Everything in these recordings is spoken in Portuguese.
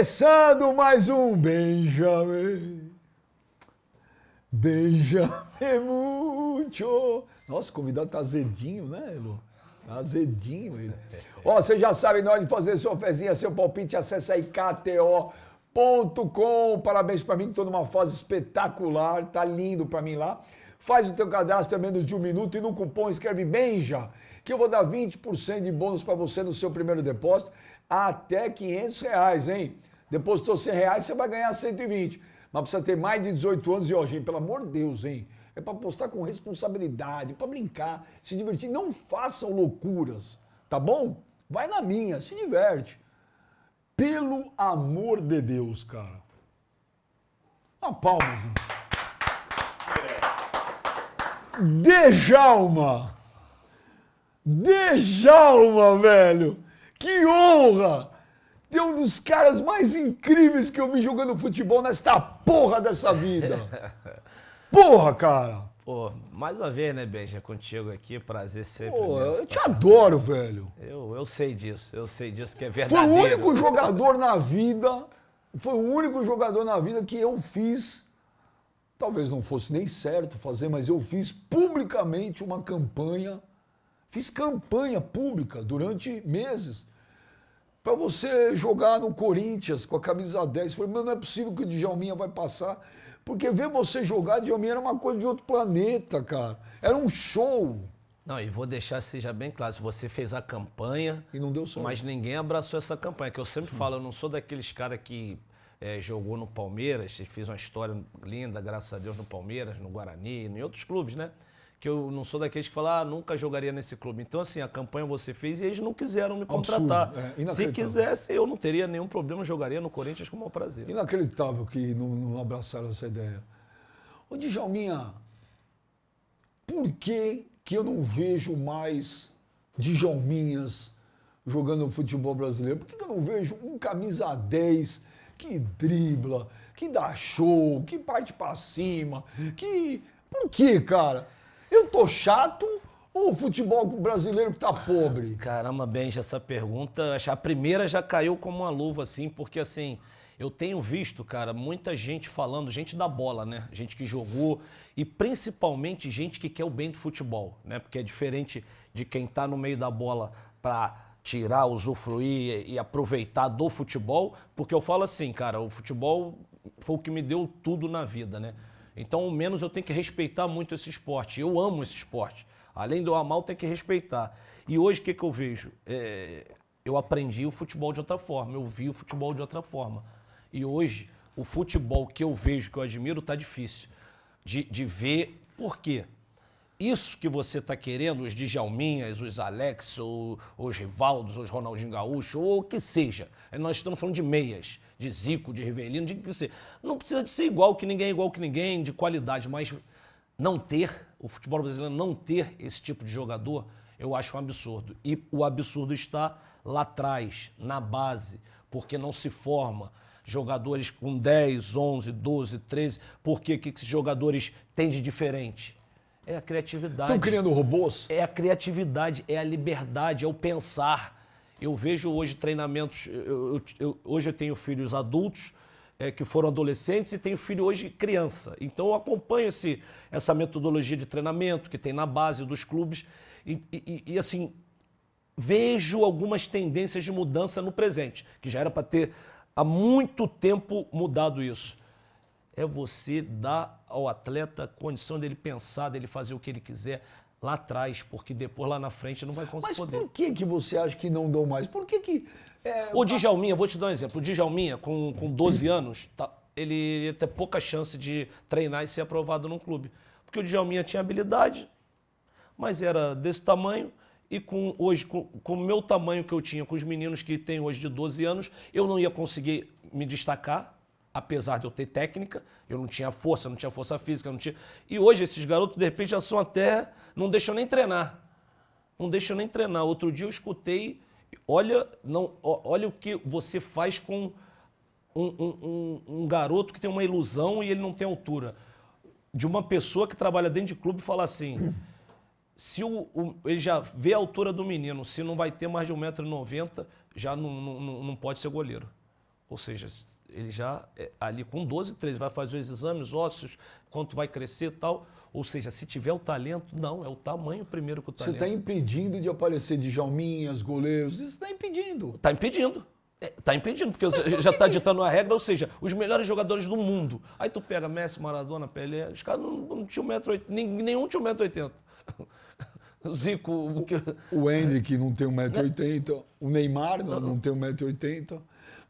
Começando mais um Benjamin. Benjamin Mucho. Nossa, o convidado tá azedinho, né, Elo? Tá azedinho ele. Ó, você já sabe, na hora de fazer sua fezinha, seu palpite, acessa aí KTO.com. Parabéns para mim, que tô numa fase espetacular. Tá lindo para mim lá. Faz o teu cadastro em é menos de um minuto e no cupom escreve Benja, que eu vou dar 20% de bônus para você no seu primeiro depósito até 500 reais, hein? Depositou 100 reais, você vai ganhar 120. Mas precisa ter mais de 18 anos e, ó, gente, pelo amor de Deus, hein? É para apostar com responsabilidade, para brincar, se divertir. Não façam loucuras, tá bom? Vai na minha, se diverte. Pelo amor de Deus, cara. Uma palma, gente. Dejalma! Dejalma, velho! Que honra! de um dos caras mais incríveis que eu vi jogando futebol nesta porra dessa vida. Porra, cara! Pô, mais uma vez, né, Benja, contigo aqui, prazer sempre. Pô, eu te adoro, velho. Eu, eu sei disso, eu sei disso que é verdade. Foi o único jogador na vida, foi o único jogador na vida que eu fiz, talvez não fosse nem certo fazer, mas eu fiz publicamente uma campanha, fiz campanha pública durante meses para você jogar no Corinthians com a camisa 10. Eu falei, mas não é possível que o Djalminha vai passar. Porque ver você jogar, Djalminha, era uma coisa de outro planeta, cara. Era um show. Não, e vou deixar seja bem claro, você fez a campanha. E não deu certo. Mas ninguém abraçou essa campanha. Que eu sempre Sim. falo, eu não sou daqueles caras que é, jogou no Palmeiras, fez uma história linda, graças a Deus, no Palmeiras, no Guarani, em outros clubes, né? que eu não sou daqueles que falam, ah, nunca jogaria nesse clube. Então, assim, a campanha você fez e eles não quiseram me contratar. É, Se quisesse, eu não teria nenhum problema, jogaria no Corinthians com o maior prazer. Inacreditável que não, não abraçaram essa ideia. Ô, Djalminha, por que, que eu não vejo mais Djalminhas jogando futebol brasileiro? Por que, que eu não vejo um camisa 10 que dribla, que dá show, que parte para cima, que... Por que, cara? Eu tô chato ou o futebol brasileiro que tá pobre? Ah, caramba, Benja, essa pergunta, a primeira já caiu como uma luva, assim, porque assim. Eu tenho visto, cara, muita gente falando, gente da bola, né? Gente que jogou e principalmente gente que quer o bem do futebol, né? Porque é diferente de quem tá no meio da bola para tirar, usufruir e aproveitar do futebol, porque eu falo assim, cara, o futebol foi o que me deu tudo na vida, né? Então, ao menos eu tenho que respeitar muito esse esporte. Eu amo esse esporte. Além de eu amar, eu tenho que respeitar. E hoje o que, que eu vejo? É, eu aprendi o futebol de outra forma, eu vi o futebol de outra forma. E hoje, o futebol que eu vejo, que eu admiro, está difícil de, de ver. Por quê? Isso que você está querendo, os Djalminhas, os Alex, ou, os Rivaldos, os Ronaldinho Gaúcho, ou o que seja. Nós estamos falando de meias, de Zico, de Rivelino, de que seja. Não precisa de ser igual que ninguém, é igual que ninguém, de qualidade, mas não ter, o futebol brasileiro não ter esse tipo de jogador, eu acho um absurdo. E o absurdo está lá atrás, na base, porque não se forma jogadores com 10, 11, 12, 13, porque que esses jogadores têm de diferente? É a criatividade. Estão criando robôs? É a criatividade, é a liberdade, é o pensar. Eu vejo hoje treinamentos. Eu, eu, eu, hoje eu tenho filhos adultos é, que foram adolescentes e tenho filho hoje criança. Então eu acompanho esse, essa metodologia de treinamento que tem na base dos clubes. E, e, e assim, vejo algumas tendências de mudança no presente, que já era para ter há muito tempo mudado isso é você dar ao atleta condição dele pensar, dele fazer o que ele quiser lá atrás, porque depois lá na frente não vai conseguir. Mas poder. por que, que você acha que não dão mais? Por que que... É... O Djalminha, vou te dar um exemplo. O Djalminha, com, com 12 anos, tá, ele ia ter pouca chance de treinar e ser aprovado num clube. Porque o Djalminha tinha habilidade, mas era desse tamanho e com hoje com, com, o meu tamanho que eu tinha, com os meninos que têm hoje de 12 anos, eu não ia conseguir me destacar apesar de eu ter técnica, eu não tinha força, não tinha força física, não tinha. E hoje esses garotos, de repente, já são até. não deixam nem treinar. Não deixam nem treinar. Outro dia eu escutei. Olha, não, olha o que você faz com um, um, um, um garoto que tem uma ilusão e ele não tem altura. De uma pessoa que trabalha dentro de clube falar assim. Se o, o, ele já vê a altura do menino, se não vai ter mais de 1,90m, já não, não, não pode ser goleiro. Ou seja, ele já é, ali com 12, 13 vai fazer os exames ósseos, quanto vai crescer e tal. Ou seja, se tiver o talento, não, é o tamanho primeiro que o tá talento. Você está impedindo de aparecer Djalminhas, goleiros, você está impedindo. Está impedindo. Está é, tá impedindo, porque já está ditando a regra, ou seja, os melhores jogadores do mundo. Aí tu pega Messi, Maradona, Pelé, os caras não, não tinham 1,80m, nenhum tinha 1,80m. Zico. O, que... o Hendrick não tem 1,80m, né? o Neymar não, não, não tem 1,80m.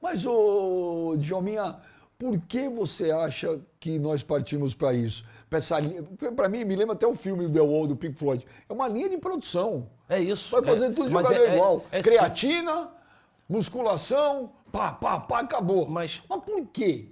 Mas, ô, Djalminha, por que você acha que nós partimos para isso? Para mim, me lembra até o filme do The Wall, do Pink Floyd. É uma linha de produção. É isso. Vai fazer é, tudo de jogador é, é, igual. É, Creatina, musculação, pá, pá, pá, acabou. Mas, mas por quê?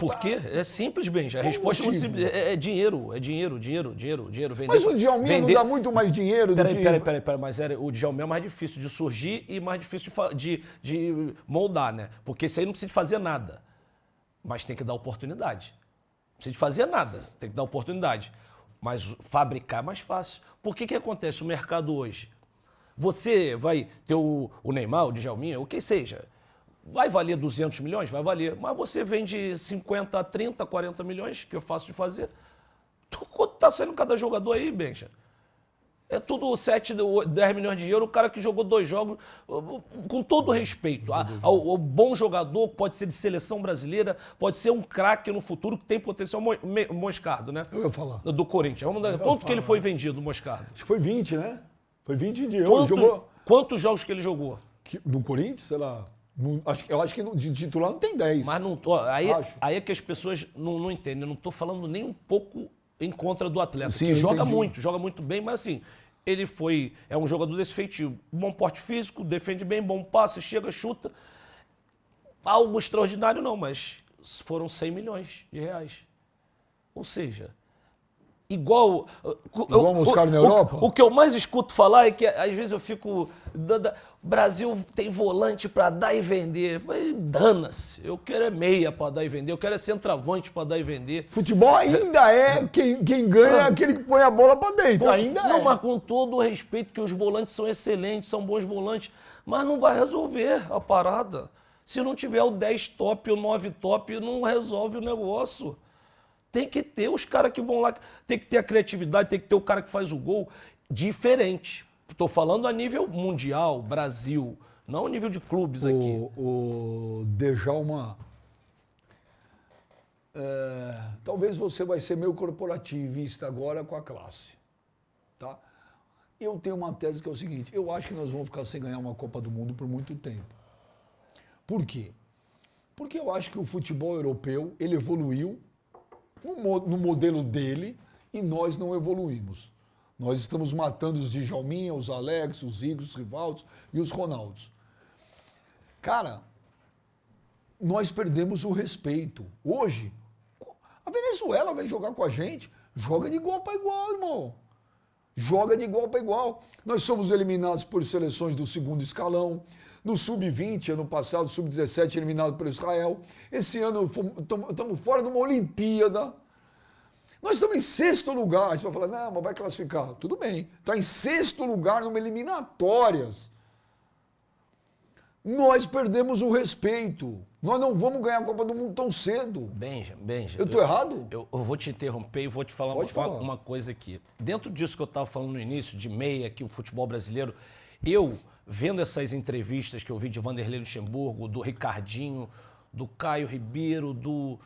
Porque é simples, Benja. A é resposta é motivo? É, é, dinheiro, é dinheiro, dinheiro, dinheiro, dinheiro. Vender, mas o Djalminha vender... não dá muito mais dinheiro peraí, do que... Peraí, peraí, peraí, mas era, o Djalminha é mais difícil de surgir e mais difícil de, de, de moldar, né? Porque isso aí não precisa de fazer nada, mas tem que dar oportunidade. Não precisa de fazer nada, tem que dar oportunidade. Mas fabricar é mais fácil. Por que que acontece o mercado hoje? Você vai ter o, o Neymar, o Djalminha, o que seja Vai valer 200 milhões? Vai valer. Mas você vende 50, 30, 40 milhões, que eu faço de fazer. Quanto está saindo cada jogador aí, Benja? É tudo 7, 10 milhões de euros. O cara que jogou dois jogos, com todo respeito, o ao, ao, bom jogador, pode ser de seleção brasileira, pode ser um craque no futuro que tem potencial. Moscardo, né? Eu ia falar. Do Corinthians. Vamos dar, quanto que ele foi vendido, Moscardo? Acho que foi 20, né? Foi 20 de euros. Quanto, jogou... Quantos jogos que ele jogou? Que, no Corinthians, sei lá eu acho que de titular não tem 10. Mas não tô. Aí, aí é que as pessoas não, não entendem. Eu não estou falando nem um pouco em contra do atleta. Sim, que joga entendi. muito, joga muito bem, mas assim, ele foi. É um jogador desse feitio. Bom porte físico, defende bem, bom passe, chega, chuta. Algo extraordinário, não, mas foram 100 milhões de reais. Ou seja, igual. Uh, igual caras na Europa? O, o, que eu mais escuto falar é que às vezes eu fico. Brasil tem volante para dar e vender. Dana-se. Eu quero é meia para dar e vender. Eu quero é centroavante para dar e vender. Futebol ainda é quem, quem ganha é aquele que põe a bola para dentro. Bom, ainda não, é. mas com todo o respeito que os volantes são excelentes, são bons volantes, mas não vai resolver a parada. Se não tiver o 10 top, o 9 top, não resolve o negócio tem que ter os caras que vão lá, tem que ter a criatividade, tem que ter o cara que faz o gol diferente. Estou falando a nível mundial, Brasil, não a nível de clubes o, aqui. O Dejalma, é, talvez você vai ser meio corporativista agora com a classe, tá? Eu tenho uma tese que é o seguinte, eu acho que nós vamos ficar sem ganhar uma Copa do Mundo por muito tempo. Por quê? Porque eu acho que o futebol europeu, ele evoluiu no modelo dele e nós não evoluímos. Nós estamos matando os Djalminha, os Alex, os Igor, os Rivaldos e os Ronaldos. Cara, nós perdemos o respeito. Hoje, a Venezuela vem jogar com a gente, joga de igual para igual, irmão. Joga de igual para igual. Nós somos eliminados por seleções do segundo escalão no Sub-20, ano passado, Sub-17 eliminado pelo Israel. Esse ano estamos fora de uma Olimpíada. Nós estamos em sexto lugar. Você vai falar, não, mas vai classificar. Tudo bem. Está em sexto lugar numa eliminatórias. Nós perdemos o respeito. Nós não vamos ganhar a Copa do Mundo tão cedo. Benja, Benja. Eu estou errado? Eu, eu, vou te interromper e vou te falar uma, falar uma coisa aqui. Dentro disso que eu estava falando no início, de meia, que o futebol brasileiro, eu vendo essas entrevistas que eu vi de Vanderlei Luxemburgo, do Ricardinho, do Caio Ribeiro, do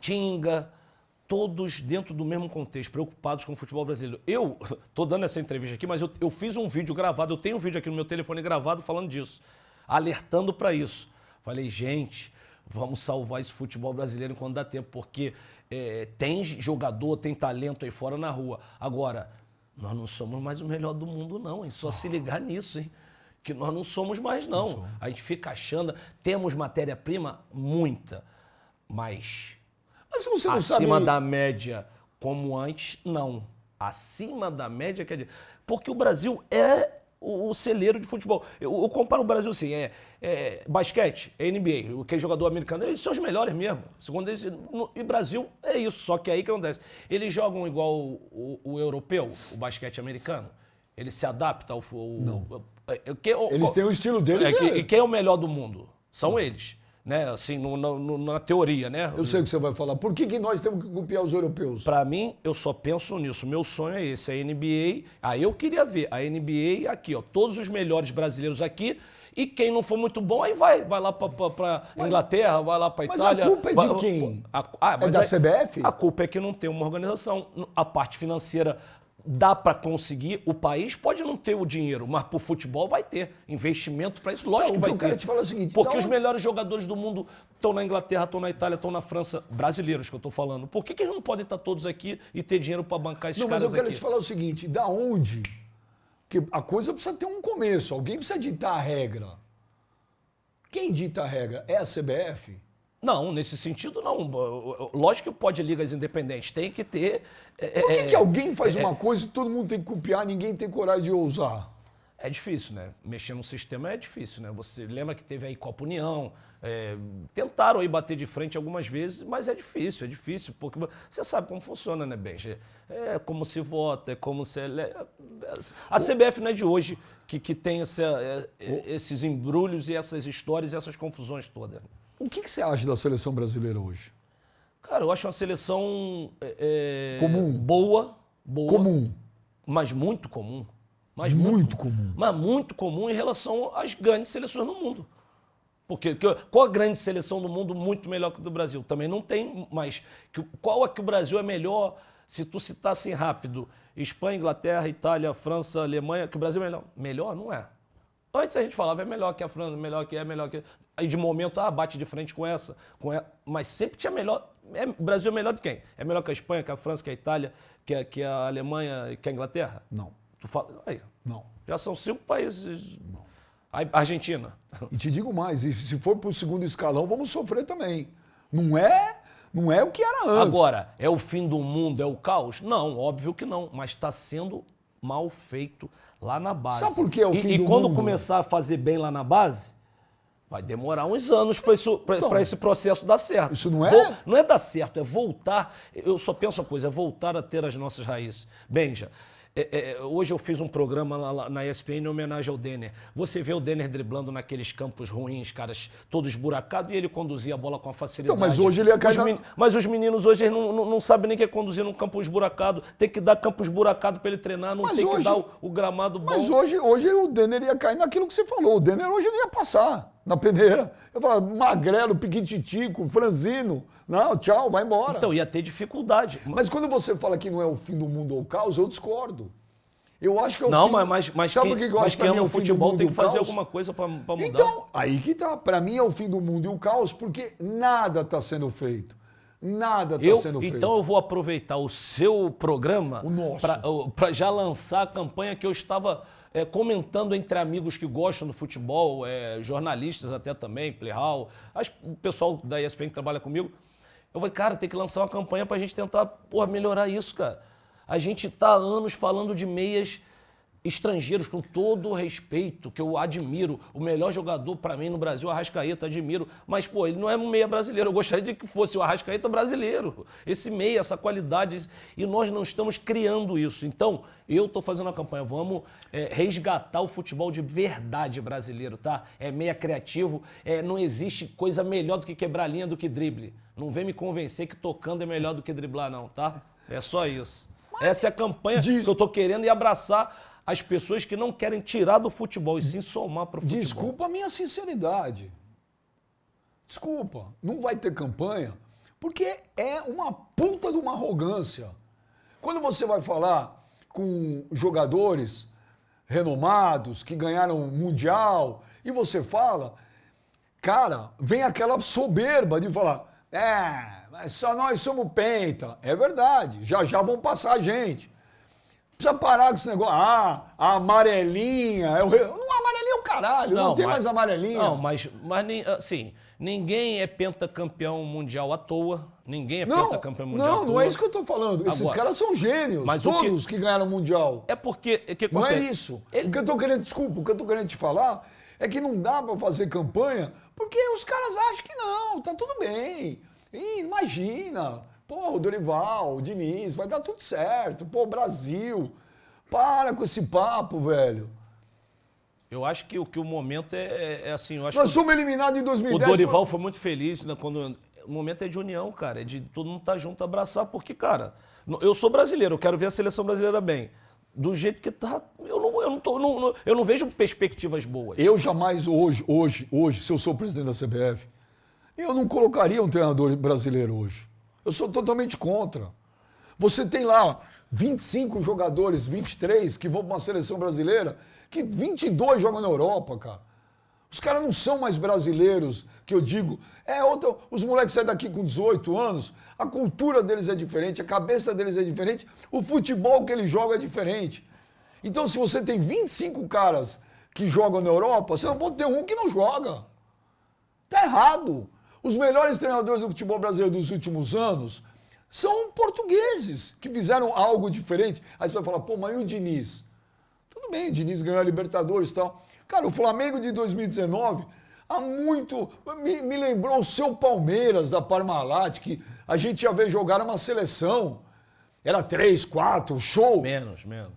Tinga, todos dentro do mesmo contexto, preocupados com o futebol brasileiro. Eu estou dando essa entrevista aqui, mas eu, eu, fiz um vídeo gravado, eu tenho um vídeo aqui no meu telefone gravado falando disso, alertando para isso. Falei, gente, vamos salvar esse futebol brasileiro enquanto dá tempo, porque é, tem jogador, tem talento aí fora na rua. Agora, nós não somos mais o melhor do mundo, não, hein? Só se ligar nisso, hein? que nós não somos mais, não. não somos. A gente fica achando, temos matéria-prima, muita, mas, mas você não acima sabe... da média, como antes, não. Acima da média, quer dizer, porque o Brasil é o, celeiro de futebol. Eu, eu, comparo o Brasil assim, é, é basquete, é NBA, o que é jogador americano, eles são os melhores mesmo. Segundo eles, no, e Brasil é isso, só que é aí que acontece. Eles jogam igual o, o, o europeu, o basquete americano? Ele se adapta ao... ao não. É, é que, eles têm o estilo deles. É, Que, é. e quem é o melhor do mundo? São eles. Né? Assim, no, no, na teoria, né? Eu sei o que você vai falar. Por que, que nós temos que copiar os europeus? Para mim, eu só penso nisso. Meu sonho é esse, a NBA. Aí eu queria ver a NBA aqui, ó. Todos os melhores brasileiros aqui. E quem não for muito bom, aí vai, vai lá para Inglaterra, vai lá para Itália. Mas a culpa é de vai, quem? A, ah, é da aí, CBF? A culpa é que não tem uma organização. A parte financeira dá para conseguir, o país pode não ter o dinheiro, mas para o futebol vai ter investimento para isso, lógico então, que vai o ter. Quero te falar é o seguinte, porque os melhores jogadores do mundo estão na Inglaterra, estão na Itália, estão na França, brasileiros que eu estou falando. Por que, que eles não podem estar tá todos aqui e ter dinheiro para bancar esses não, caras aqui? Mas eu quero aqui? te falar o seguinte, da onde? Que a coisa precisa ter um começo, alguém precisa ditar a regra. Quem dita a regra? É a CBF? Não, nesse sentido não. Lógico que pode ligas independentes, tem que ter. É, Por que, é, que alguém faz é, é, uma coisa e todo mundo tem que copiar, ninguém tem coragem de ousar? É difícil, né? Mexer no sistema é difícil, né? Você lembra que teve aí Copa União, é, tentaram aí bater de frente algumas vezes, mas é difícil, é difícil, porque você sabe como funciona, né, Benji? É como se vota, é como se... A CBF não é de hoje que, que tem essa, é, esses embrulhos e essas histórias e essas confusões todas. O que, que você acha da seleção brasileira hoje? Cara, eu acho uma seleção é, é, comum, boa, boa, comum, mas muito comum, mas muito, muito, comum, mas muito comum em relação às grandes seleções no mundo. Porque qual a grande seleção do mundo muito melhor que a do Brasil? Também não tem, mas qual é que o Brasil é melhor? Se tu citasse rápido, Espanha, Inglaterra, Itália, França, Alemanha, que o Brasil é melhor? Melhor não é. Antes a gente falava, é melhor que a França, melhor que é, melhor que. Aí de momento, ah, bate de frente com essa, com Mas sempre tinha melhor. É, Brasil é melhor que quem? É melhor que a Espanha, que a França, que a Itália, que a, que a Alemanha, que a Inglaterra? Não. Tu fala. Aí. Não. Já são cinco países. Não. A Argentina. E te digo mais, se for para o segundo escalão, vamos sofrer também. Não é não é o que era antes. Agora, é o fim do mundo, é o caos? Não, óbvio que não. Mas está sendo mal feito lá na base. Sabe por que é o fim e, do mundo? E quando começar a fazer bem lá na base, vai demorar uns anos para isso, pra, então, esse processo dar certo. Isso não é? não é dar certo, é voltar. Eu só penso uma coisa, é voltar a ter as nossas raízes. Benja, é, é, hoje eu fiz um programa lá, lá, na ESPN em homenagem ao Denner. Você vê o Denner driblando naqueles campos ruins, caras todos buracados, e ele conduzia a bola com a facilidade. Então, mas hoje ele ia é cair os Mas os meninos hoje não, não, não, sabem nem que é conduzir num campo esburacado. Tem que dar campo esburacado para ele treinar, não mas tem hoje... que dar o, o gramado bom. Mas hoje, hoje o Denner ia cair naquilo que você falou. O Denner hoje ele ia passar na peneira. Eu falava, magrelo, piquititico, franzino. Não, tchau, vai embora. Então, ia ter dificuldade. Mas quando você fala que não é o fim do mundo ou caos, eu discordo. Eu acho que é o não, fim. Não, mas, mas sabe quem, que eu mas acho quem é o futebol tem que fazer alguma coisa para mudar. Então, aí que tá. Para mim é o fim do mundo e o caos, porque nada está sendo feito. Nada está sendo então, feito. Então eu vou aproveitar o seu programa para já lançar a campanha que eu estava é, comentando entre amigos que gostam do futebol, é, jornalistas até também, Playhall, acho o pessoal da ESPN que trabalha comigo. Eu falei, cara, tem que lançar uma campanha para a gente tentar porra, melhorar isso, cara. A gente está há anos falando de meias estrangeiros, com todo o respeito, que eu admiro. O melhor jogador para mim no Brasil, o Arrascaeta, admiro. Mas, pô, ele não é um meia brasileiro. Eu gostaria de que fosse o Arrascaeta brasileiro. Esse meia, essa qualidade. E nós não estamos criando isso. Então, eu estou fazendo a campanha. Vamos é, resgatar o futebol de verdade brasileiro, tá? É meia criativo. É, não existe coisa melhor do que quebrar linha do que drible. Não vem me convencer que tocando é melhor do que driblar, não, tá? É só isso. Essa é a campanha Diz. que eu estou querendo e abraçar as pessoas que não querem tirar do futebol e sim somar para o futebol. Desculpa a minha sinceridade. Desculpa, não vai ter campanha porque é uma puta de uma arrogância. Quando você vai falar com jogadores renomados que ganharam o mundial e você fala, cara, vem aquela soberba de falar, é, só nós somos penta. É verdade, já já vão passar a gente. Precisa parar com esse negócio. Ah, a amarelinha. É eu, não, a amarelinha é o caralho. Não, não tem mas, mais amarelinha. Não, mas, mas assim, ninguém é pentacampeão mundial à toa. Ninguém é não, pentacampeão mundial não, à toa. Não, não é isso que eu tô falando. Esses caras são gênios. Mas todos que... que... ganharam mundial. É porque. É que não é isso. Ele... O que eu tô querendo, desculpa, o que eu tô querendo te falar é que não dá para fazer campanha porque os caras acham que não, tá tudo bem. Ih, imagina. Pô, o Dorival, o Diniz, vai dar tudo certo. Pô, Brasil. Para com esse papo, velho. Eu acho que o, que o momento é, é, é assim. Eu acho Nós somos eliminados em 2010. O Dorival foi muito feliz né, quando. O momento é de união, cara. É de todo mundo estar tá junto, abraçar, porque, cara, eu sou brasileiro, eu quero ver a seleção brasileira bem. Do jeito que tá, eu não, eu não, tô, não eu não vejo perspectivas boas. Eu jamais, hoje, hoje, hoje, se eu sou presidente da CBF, eu não colocaria um treinador brasileiro hoje. Eu sou totalmente contra. Você tem lá 25 jogadores, 23 que vão para uma seleção brasileira, que 22 jogam na Europa, cara. Os caras não são mais brasileiros, que eu digo. É outro. os moleques saem daqui com 18 anos, a cultura deles é diferente, a cabeça deles é diferente, o futebol que eles jogam é diferente. Então, se você tem 25 caras que jogam na Europa, você não pode ter um que não joga. Tá errado. Os melhores treinadores do futebol brasileiro dos últimos anos são portugueses que fizeram algo diferente. Aí você vai falar, pô, mas e o Diniz? Tudo bem, o Diniz ganhou a Libertadores e tal. Cara, o Flamengo de 2019 há muito. Me, me lembrou o seu Palmeiras da Parmalat, que a gente já vê jogar uma seleção. Era três, quatro, show. Menos, menos.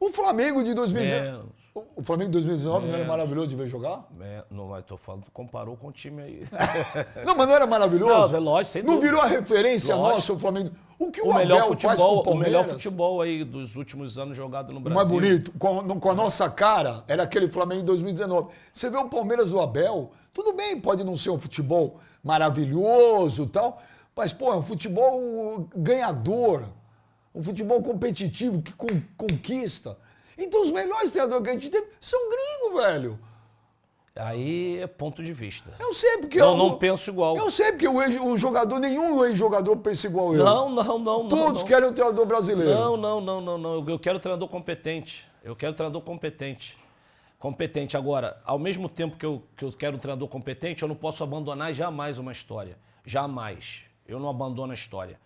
O Flamengo de 2019. Menos. O Flamengo de 2019 é. não era é. maravilhoso de ver jogar? É, não, mas tô falando, comparou com o time aí. não, mas não era maravilhoso? Não, é lógico, sem Não dúvida. virou a referência nossa o Flamengo? O que o, o melhor Abel futebol, faz com o Palmeiras? O melhor futebol aí dos últimos anos jogado no Brasil. O mais bonito, com, com a nossa cara, era aquele Flamengo em 2019. Você vê o Palmeiras do Abel, tudo bem, pode não ser um futebol maravilhoso e tal, mas, pô, é um futebol ganhador, um futebol competitivo que conquista. Então os melhores treinadores que a gente teve são gringos, velho. Aí é ponto de vista. Eu sei porque não, eu não penso igual. Eu sei porque o, ex, o jogador nenhum ex-jogador pensa igual eu. Não, não, não. Todos não, querem o treinador brasileiro. Não, não, não, não, não. Eu, eu quero treinador competente. Eu quero um treinador competente. Competente agora. Ao mesmo tempo que eu, que eu quero um treinador competente, eu não posso abandonar jamais uma história. Jamais. Eu não abandono a história.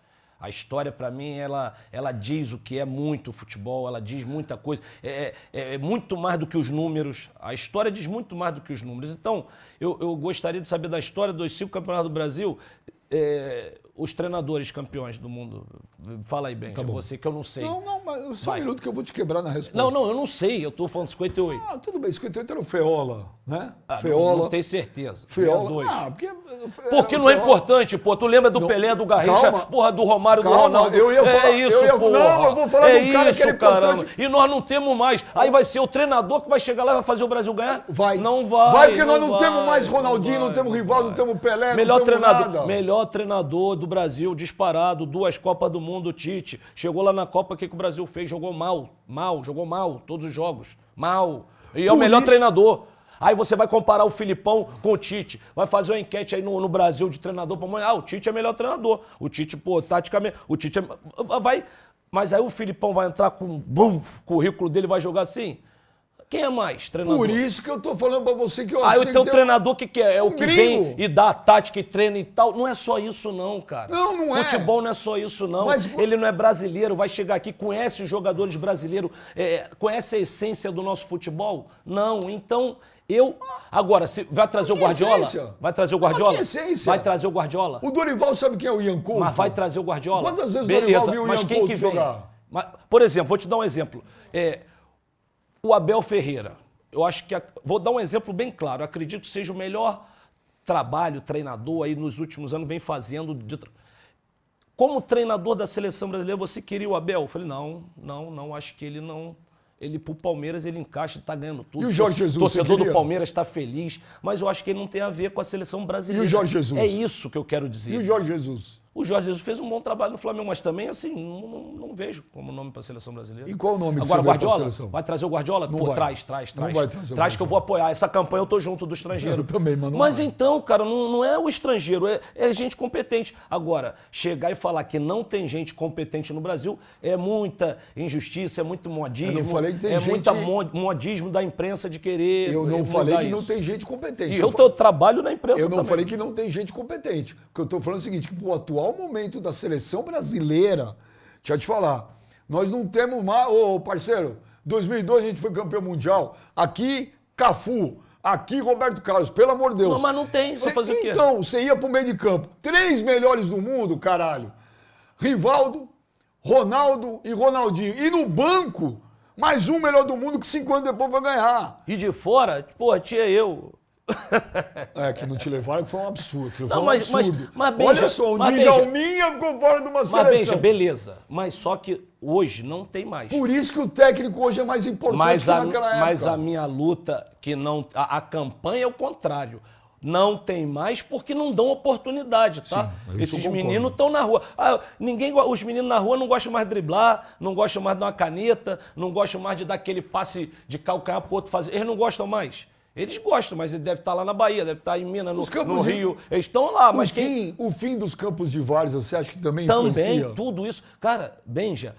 A história, para mim, ela, ela diz o que é muito o futebol, ela diz muita coisa. É, é, é, é, muito mais do que os números. A história diz muito mais do que os números. Então, eu, eu gostaria de saber da história dos cinco campeonatos do Brasil. É, os treinadores campeões do mundo. Fala aí, Ben, tá você que eu não sei. Não, não, mas só Vai. um minuto que eu vou te quebrar na resposta. Não, não, eu não sei, eu tô falando 58. Ah, tudo bem, 58 era o Feola, né? Ah, Feola. Não, não tenho certeza. Feola. Dois. Ah, porque. Eh, porque não é importante, pô. Tu lembra do não, Pelé, do Garrincha, calma, porra, do Romário, calma, do Ronaldo. Eu ia é falar, é isso, eu ia, porra. Não, eu vou falar é do cara isso, que era caramba. E nós não temos mais. Aí vai ser o treinador que vai chegar lá e vai fazer o Brasil ganhar? Vai. Não vai. Vai, porque nós não, vai, temos mais Ronaldinho, não, vai, não temos Rivaldo, não temos Pelé, melhor não temos treinador, nada. Melhor treinador do Brasil, disparado, duas Copas do Mundo, Tite. Chegou lá na Copa, o que, que o Brasil fez? Jogou mal, mal, jogou mal, todos os jogos, mal. E é o melhor isso... treinador. Aí você vai comparar o Filipão com o Tite. Vai fazer uma enquete aí no, no Brasil de treinador para Ah, o Tite é melhor treinador. O Tite, pô, taticamente. O Tite é... vai. Mas aí o Filipão vai entrar com um currículo dele vai jogar assim? Quem é mais treinador? Por isso que eu tô falando para você que eu ah, acho ah, que. Ah, então o treinador que, que é? É o um que gringo. vem e dá a tática e treina e tal. Não é só isso, não, cara. Não, não é. Futebol não é só isso, não. Mas... Ele não é brasileiro, vai chegar aqui, conhece os jogadores brasileiros, é, é, conhece a essência do nosso futebol? Não. Então, eu. Agora, se vai trazer o Guardiola? Essência? Vai trazer o Guardiola? Vai trazer o Guardiola? O Dorival sabe quem é o Ian Couto? Mas vai trazer o Guardiola? Quantas vezes o Dorival viu o Ian Couto jogar? Mas, por exemplo, vou te dar um exemplo. É, o Abel Ferreira. Eu acho que, vou dar um exemplo bem claro, acredito que seja o melhor trabalho treinador aí nos últimos anos vem fazendo. De... Como treinador da seleção brasileira, você queria o Abel? Eu falei, não, não, não, acho que ele não. Ele pro Palmeiras ele encaixa, tá ganhando tudo. E o Jorge Jesus, torcedor do Palmeiras está feliz, mas eu acho que ele não tem a ver com a seleção brasileira. E o Jorge Jesus? É isso que eu quero dizer. E o Jorge Jesus? O Jorge Jesus fez um bom trabalho no Flamengo, mas também, assim, não, não, não vejo como nome para a seleção brasileira. E qual o nome Agora, que você Guardiola? Seleção? Vai trazer o Guardiola? Não Pô, vai. traz, traz, traz. Não vai trazer traz que eu vou apoiar. Essa campanha eu tô junto do estrangeiro. Eu também, mano. Mas vai. então, cara, não, não, é o estrangeiro, é, é, gente competente. Agora, chegar e falar que não tem gente competente no Brasil é muita injustiça, é muito modismo. Eu não falei que tem é gente... É muito modismo da imprensa de querer. Eu não falei que isso. não tem gente competente. E eu, eu trabalho na imprensa. Eu não também. falei que não tem gente competente. O que eu tô falando é o seguinte: que o atual atual momento da seleção brasileira, deixa eu te falar, nós não temos mais. Ô, parceiro, 2002 a gente foi campeão mundial. Aqui, Cafu. Aqui, Roberto Carlos, pelo amor de Deus. Não, mas não tem. Cê, fazer então, você ia pro meio de campo. Três melhores do mundo, caralho. Rivaldo, Ronaldo e Ronaldinho. E no banco, mais um melhor do mundo que cinco anos depois vai ganhar. E de fora, pô, tinha eu, é, que não te levaram, que foi um absurdo. Não, foi um mas, absurdo. Mas, mas, Olha só, o Djalminha ficou fora de uma mas, seleção. Mas, beija, beleza. Mas só que hoje não tem mais. Por isso que o técnico hoje é mais importante mas que a, naquela época. Mas a minha luta, que não... A, a, campanha é o contrário. Não tem mais porque não dão oportunidade, tá? Sim, Esses meninos estão na rua. Ah, ninguém, os meninos na rua não gostam mais de driblar, não gostam mais de uma caneta, não gostam mais de dar aquele passe de calcanhar pro outro fazer. Eles não gostam mais. Eles gostam, mas ele deve estar tá lá na Bahia, deve estar tá em Minas, no, no Rio. De... Eles estão lá, mas o quem... o fim dos campos de várzea, você acha que também Também, influencia? tudo isso. Cara, Benja,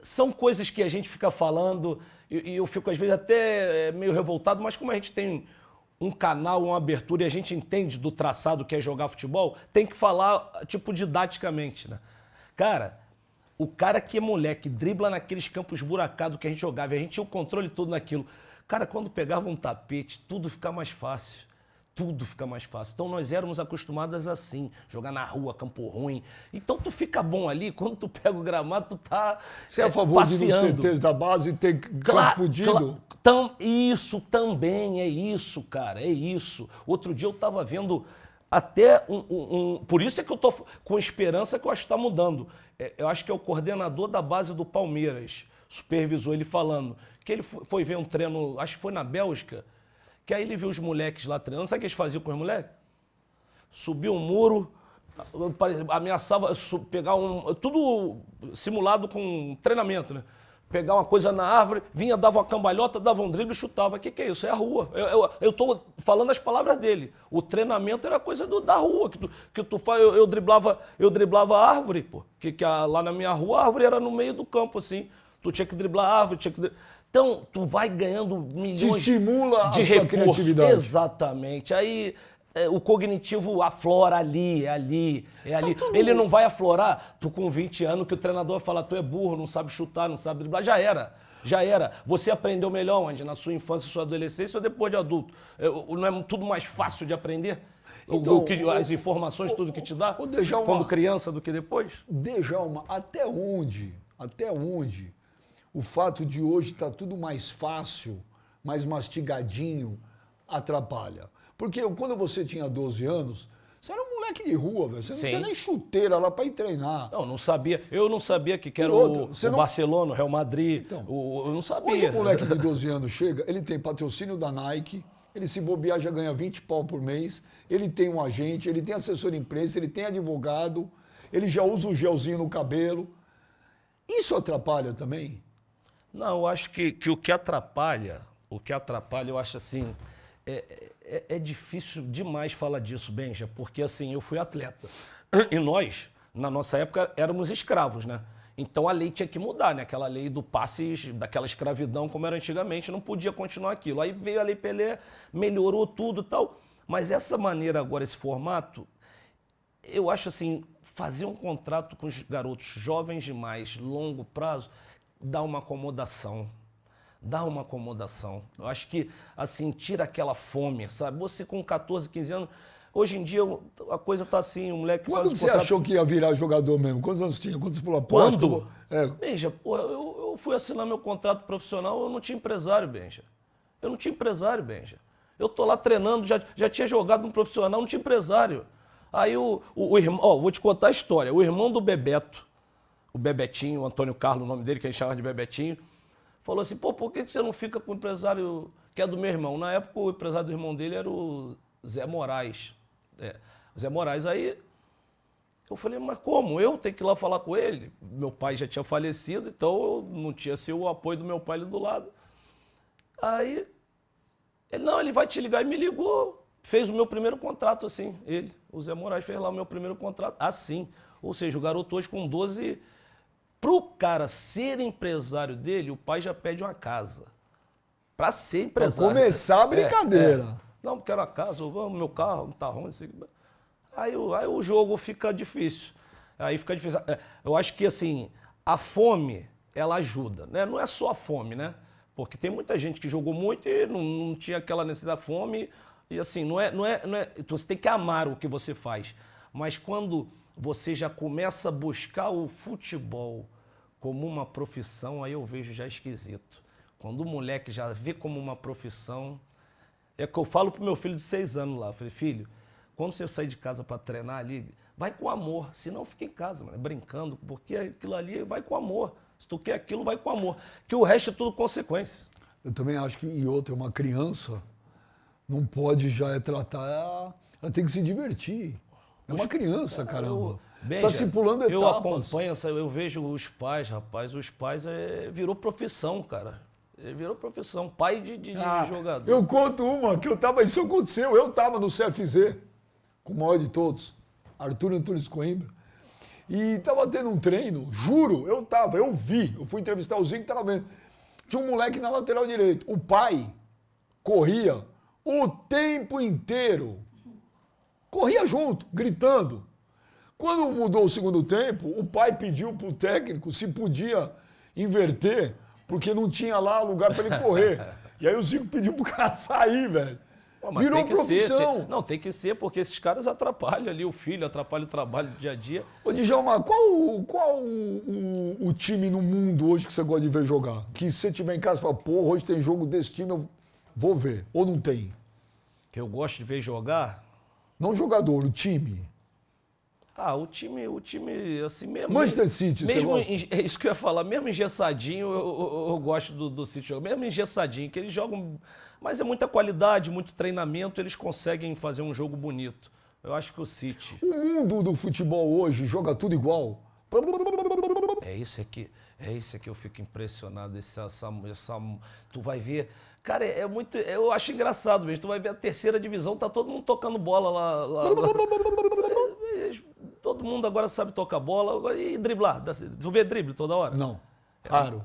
são coisas que a gente fica falando e, e eu fico às vezes até é, meio revoltado, mas como a gente tem um canal, uma abertura e a gente entende do traçado que é jogar futebol, tem que falar, tipo, didaticamente, né? Cara, o cara que é moleque, dribla naqueles campos buracados que a gente jogava, a gente tinha o controle todo naquilo Cara, quando pegava um tapete, tudo fica mais fácil. Tudo fica mais fácil. Então nós éramos acostumadas assim, jogar na rua, campo ruim. Então tu fica bom ali, quando tu pega o gramado, tu tá. Você é, a é, favor passeando. de não ser da base e ter claro, confundido? Cla tam, isso também, é isso, cara, é isso. Outro dia eu tava vendo até um, um, um. por isso é que eu tô com esperança que eu acho que tá mudando. É, eu acho que é o coordenador da base do Palmeiras, supervisor, ele falando que ele foi ver um treino, acho que foi na Bélgica, que aí ele viu os moleques lá treinando. Sabe o que eles faziam com os moleques? Subiu um muro, ameaçava pegar um. Tudo simulado com treinamento, né? pegar uma coisa na árvore, vinha, dava uma cambalhota, dava um drible e chutava. O que, que é isso? É a rua. Eu estou falando as palavras dele. O treinamento era coisa do, da rua, que tu, que tu faz. Eu, eu, driblava, eu driblava a árvore, pô. Que, que a, lá na minha rua a árvore era no meio do campo, assim. Tu tinha que driblar a árvore, tinha que. Então, tu vai ganhando milhões estimula de a Exatamente. Aí é, o cognitivo aflora ali, é ali, é então ali. Ele não vai aflorar, tu com 20 anos, que o treinador fala, tu é burro, não sabe chutar, não sabe driblar, já era. Já era. Você aprendeu melhor onde? Na sua infância, sua adolescência ou depois de adulto? É, não é tudo mais fácil de aprender? Então, o, que, as informações, o, tudo que te dá? O Dejalma, quando criança do que depois? Dejalma, até onde? Até onde o fato de hoje estar tá tudo mais fácil, mais mastigadinho, atrapalha? Porque quando você tinha 12 anos, você era um moleque de rua, velho. Você não Sim. tinha nem chuteira lá para ir treinar. Não, não sabia. Eu não sabia que, que era outra, o, o não... Barcelona, o Real Madrid. Então, o, eu não sabia. Hoje o moleque de 12 anos chega, ele tem patrocínio da Nike, ele se bobear já ganha 20 pau por mês, ele tem um agente, ele tem assessor de imprensa, ele tem advogado, ele já usa o gelzinho no cabelo. Isso atrapalha também? Não, eu acho que, que o que atrapalha, o que atrapalha, eu acho assim, é, é é, é, difícil demais falar disso, Benja, porque assim, eu fui atleta. E nós, na nossa época, éramos escravos, né? Então a lei tinha que mudar, né? Aquela lei do passe, daquela escravidão como era antigamente, não podia continuar aquilo. Aí veio a Lei Pelé, melhorou tudo tal. Mas essa maneira agora, esse formato, eu acho assim, fazer um contrato com os garotos jovens demais, longo prazo, dá uma acomodação dá uma acomodação. Eu acho que, assim, tira aquela fome, sabe? Você com 14, 15 anos. Hoje em dia a coisa tá assim, o moleque. Quando você achou que ia virar jogador mesmo? Quantos anos tinha? Quando você falou, ah, pô, quando? É. Benja, pô, eu, eu, fui assinar meu contrato profissional, eu não tinha empresário, Benja. Eu não tinha empresário, Benja. Eu tô lá treinando, já, já tinha jogado no profissional, não tinha empresário. Aí o, o, o irmão, ó, vou te contar a história. O irmão do Bebeto, o Bebetinho, o Antônio Carlos, o nome dele, que a gente chama de Bebetinho, falou assim, pô, por que você não fica com o empresário que é do meu irmão? Na época o empresário do irmão dele era o Zé Moraes. É, Zé Moraes, aí eu falei, mas como? Eu tenho que ir lá falar com ele? Meu pai já tinha falecido, então eu não tinha assim, o apoio do meu pai ali do lado. Aí, ele, não, ele vai te ligar e me ligou. Fez o meu primeiro contrato assim, ele. O Zé Moraes fez lá o meu primeiro contrato assim. Ou seja, o garoto hoje com 12 para o cara ser empresário dele, o pai já pede uma casa. Para ser empresário. Pra começar a é, brincadeira. É, é. Não, quero uma casa, vamos, meu carro não tá ruim. Assim. Aí, aí o jogo fica difícil. Aí fica difícil. É, eu acho que, assim, a fome, ela ajuda, né? Não é só a fome, né? Porque tem muita gente que jogou muito e não, não tinha aquela necessidade da fome. E, assim, não é, não, é, não é... Então você tem que amar o que você faz. Mas quando você já começa a buscar o futebol como uma profissão, aí eu vejo já esquisito. Quando o moleque já vê como uma profissão, é que eu falo pro meu filho de seis anos lá, eu falei, filho, quando você sair de casa para treinar ali, vai com amor, senão fica em casa, mano, brincando, porque aquilo ali vai com amor. Se tu quer aquilo, vai com amor. Que o resto é tudo consequência. Eu também acho que, e outra, uma criança não pode já é tratar. Ela tem que se divertir. É uma criança, caramba. Está se pulando etapas. Eu acompanho, eu vejo os pais, rapaz. Os pais é, virou profissão, cara. Ele é, virou profissão, pai de, de, ah, de, jogador. Eu conto uma que eu tava, isso aconteceu, eu tava no CFZ, com o maior de todos, Arthur Antunes Coimbra. E tava tendo um treino, juro, eu tava, eu vi, eu fui entrevistar o Zico, tava vendo. Tinha um moleque na lateral direito. O pai corria o tempo inteiro corria junto, gritando. Quando mudou o segundo tempo, o pai pediu para o técnico se podia inverter, porque não tinha lá lugar para ele correr. e aí o Zico pediu para o cara sair, velho. Pô, Virou profissão. Ser, tem... não, tem que ser, porque esses caras atrapalham ali o filho, atrapalham o trabalho do dia a dia. Ô, Djalma, qual, qual o, o, o, time no mundo hoje que você gosta de ver jogar? Que se você estiver em casa e fala, porra, hoje tem jogo desse time, eu vou ver. Ou não tem? Que eu gosto de ver jogar? Não jogador, o time. Ah, o time, o time assim mesmo. Manchester City, mesmo você gosta? É isso que eu ia falar, mesmo engessadinho, eu, eu, eu gosto do, do City jogar. Mesmo engessadinho, que eles jogam. Mas é muita qualidade, muito treinamento, eles conseguem fazer um jogo bonito. Eu acho que o City. O mundo do futebol hoje joga tudo igual. É isso aqui. É é isso que eu fico impressionado, essa, essa, essa, tu vai ver. Cara, é, é muito. Eu acho engraçado mesmo. Tu vai ver a terceira divisão, tá todo mundo tocando bola lá. lá, lá. Todo mundo agora sabe tocar bola. E driblar? Tu vê drible toda hora? Não. É. Raro.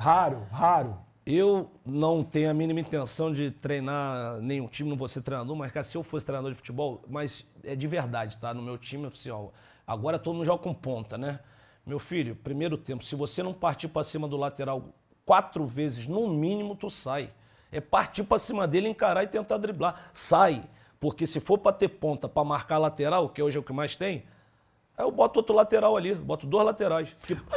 É. Raro, raro. Eu não tenho a mínima intenção de treinar nenhum time, não vou ser treinador, mas cara, se eu fosse treinador de futebol, mas é de verdade, tá? No meu time, assim, ó, agora todo mundo joga com ponta, né? Meu filho, primeiro tempo, se você não partir para cima do lateral quatro vezes, no mínimo, tu sai. É partir para cima dele, encarar e tentar driblar. Sai. Porque se for para ter ponta, para marcar lateral, que hoje é o que mais tem, Aí eu boto outro lateral ali, boto dois laterais.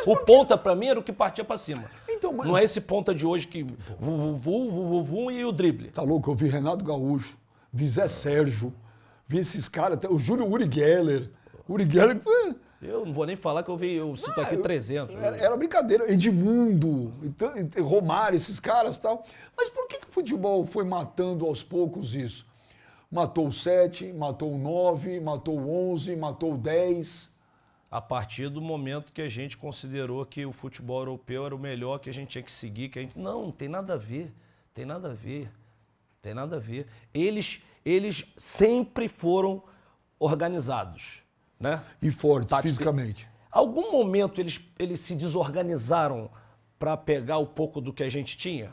o ponta, para mim, era o que partia para cima. Então, mas... Não é esse ponta de hoje que. Vum, vum, vum, e o drible. Tá louco? Eu vi Renato Gaúcho, vi Zé Sérgio, vi esses caras, até o Júlio Uri Geller. Uri Geller. Eu não vou nem falar que eu vi, eu cito aqui 300. Eu, era, era, brincadeira. Edmundo, Romário, esses caras tal. Mas por que, que o futebol foi matando aos poucos isso? Matou o 7, matou o 9, matou o 11, matou o 10. A partir do momento que a gente considerou que o futebol europeu era o melhor, que a gente tinha que seguir, que a gente. Não, não tem nada a ver. Tem nada a ver. Tem nada a ver. Eles, eles sempre foram organizados né? E fortes fisicamente. Algum momento eles, eles se desorganizaram para pegar o pouco do que a gente tinha?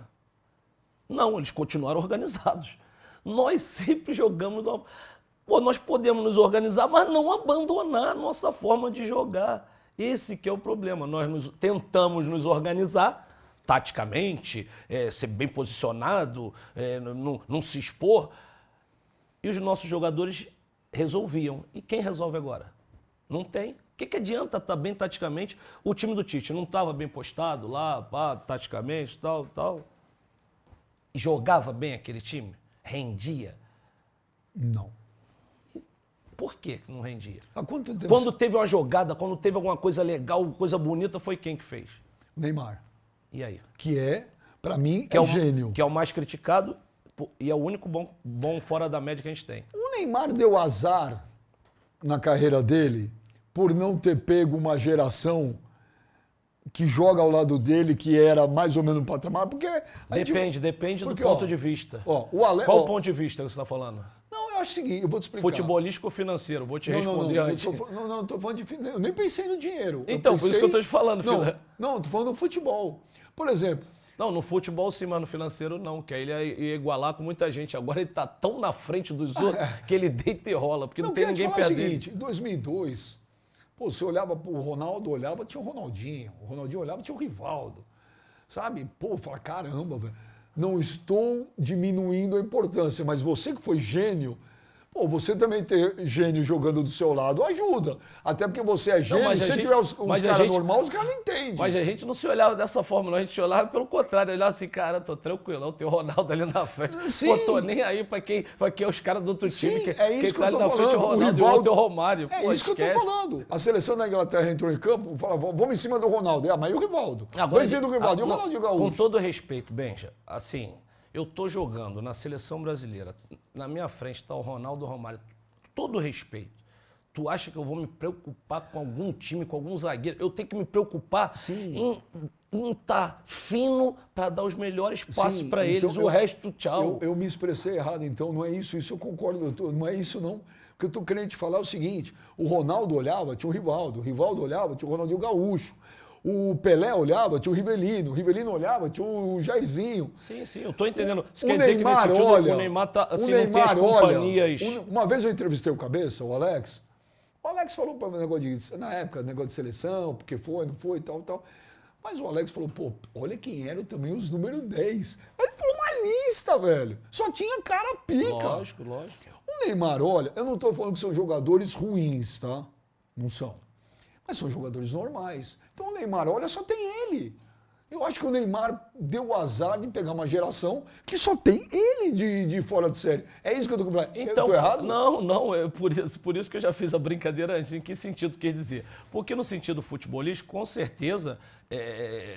Não, eles continuaram organizados. Nós sempre jogamos. Pô, nós podemos nos organizar, mas não abandonar a nossa forma de jogar. Esse que é o problema. Nós nos, tentamos nos organizar taticamente, é, ser bem posicionado, é, não se expor. E os nossos jogadores resolviam. E quem resolve agora? Não tem. O que, que adianta estar tá bem taticamente? O time do Tite não estava bem postado lá, pá, taticamente, tal, tal. Jogava bem aquele time? Rendia? Não. Por que não rendia? Há quanto tempo? Quando teve uma jogada, quando teve alguma coisa legal, coisa bonita, foi quem que fez? Neymar. E aí? Que é, para mim, que é, é o, gênio. Que é o mais criticado e é o único bom, bom fora da média que a gente tem. O Neymar deu azar na carreira dele por não ter pego uma geração que joga ao lado dele, que era mais ou menos um patamar, porque... Depende, gente... depende porque, do ó, ponto de vista. Ó, o Ale... Qual o ponto de vista que você está falando? Não, eu acho o seguinte, eu vou te explicar. Futebolístico ou financeiro? Vou te não, responder não, não, antes. Não, não, não, tô falando de... Eu nem pensei no dinheiro. Então, pensei... por isso que eu estou te falando. Não, filho. não, tô falando do futebol. Por exemplo, não, no futebol sim, mas no financeiro não, que aí ele ia igualar com muita gente. Agora ele está tão na frente dos outros que ele deita e rola, porque não, não tem ninguém perto dele. o seguinte, em 2002, pô, você olhava para o Ronaldo, olhava, tinha o Ronaldinho. O Ronaldinho olhava, tinha o Rivaldo. Sabe? Pô, fala, caramba, velho. Não estou diminuindo a importância, mas você que foi gênio ou você também ter gênio jogando do seu lado ajuda. Até porque você é gênio, não, se gente, tiver os, os caras normais, os caras não entendem. Mas a gente não se olhava dessa forma, não. A gente olhava pelo contrário, olhava assim, cara, tô tranquilo tem o Ronaldo ali na frente. Sim. Pô, tô nem aí pra quem, pra quem é os caras do outro Sim, time. Que, é isso que eu tá tô é falando. Frente, o, Ronaldo, o Rivaldo, é o Romário. É Pô, isso esquece. que eu tô falando. A seleção da Inglaterra entrou em campo, fala, vamos em cima do Ronaldo. É, mas e o Rivaldo? Agora, mas e do Rivaldo? e o ah, Ronaldo Gaúcho? Com todo respeito, Benja, assim eu estou jogando na seleção brasileira, na minha frente está o Ronaldo Romário, todo respeito. Tu acha que eu vou me preocupar com algum time, com algum zagueiro? Eu tenho que me preocupar Sim. em estar tá fino para dar os melhores passos para então eles. Eu, o resto, tchau. Eu, eu, me expressei errado, então não é isso. Isso eu concordo, doutor. Não é isso, não. O que eu estou querendo te falar é o seguinte: o Ronaldo olhava, tinha o Rivaldo. O Rivaldo olhava, tinha o Ronaldinho Gaúcho. O Pelé olhava, tinha o Rivelino. O Rivelino olhava, tinha o Jairzinho. Sim, sim, eu estou entendendo. Você o quer Neymar dizer que olha, sentido, o Neymar tá, assim, o Neymar companhias... olha, Uma vez eu entrevistei o Cabeça, o Alex. O Alex falou para mim, negócio de, na época, negócio de seleção, porque foi, não foi, tal, tal. Mas o Alex falou, pô, olha quem eram também os número 10. Ele falou uma lista, velho. Só tinha cara pica. Lógico, lógico. O Neymar, olha, eu não estou falando que são jogadores ruins, tá? Não são. Mas são jogadores normais. Então o Neymar, olha, só tem ele. Eu acho que o Neymar deu o azar de pegar uma geração que só tem ele de, de fora de série. É isso que eu tô comprando. Então, eu errado? Não, não, é por isso, por isso que eu já fiz a brincadeira antes. Em que sentido quer dizer? Porque no sentido futebolístico, com certeza, é,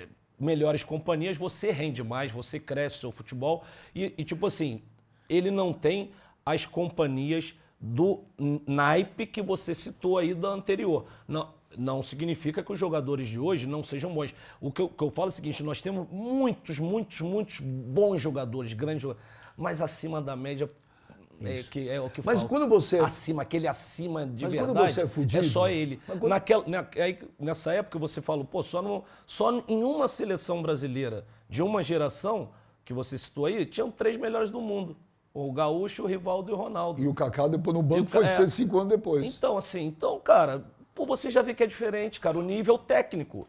é melhores companhias, você rende mais, você cresce o seu futebol. E, e tipo assim, ele não tem as companhias do naipe que você citou aí da anterior. Não, não significa que os jogadores de hoje não sejam bons. O que eu, que eu falo é o seguinte: nós temos muitos, muitos, muitos bons jogadores, grandes jogadores, mas acima da média é, que é o que Mas falta. quando você. É acima, aquele acima de Mas verdade. Mas quando você é fudido. É só ele. Quando... Naquela, na, né, é aí, nessa época você falou, pô, só, no, só em uma seleção brasileira de uma geração, que você citou aí, tinham três melhores do mundo. O Gaúcho, o Rivaldo e o Ronaldo. E o Kaká depois no banco o, foi é, cinco anos depois. Então, assim, então, cara, Pô, você já vê que é diferente, cara, o nível técnico.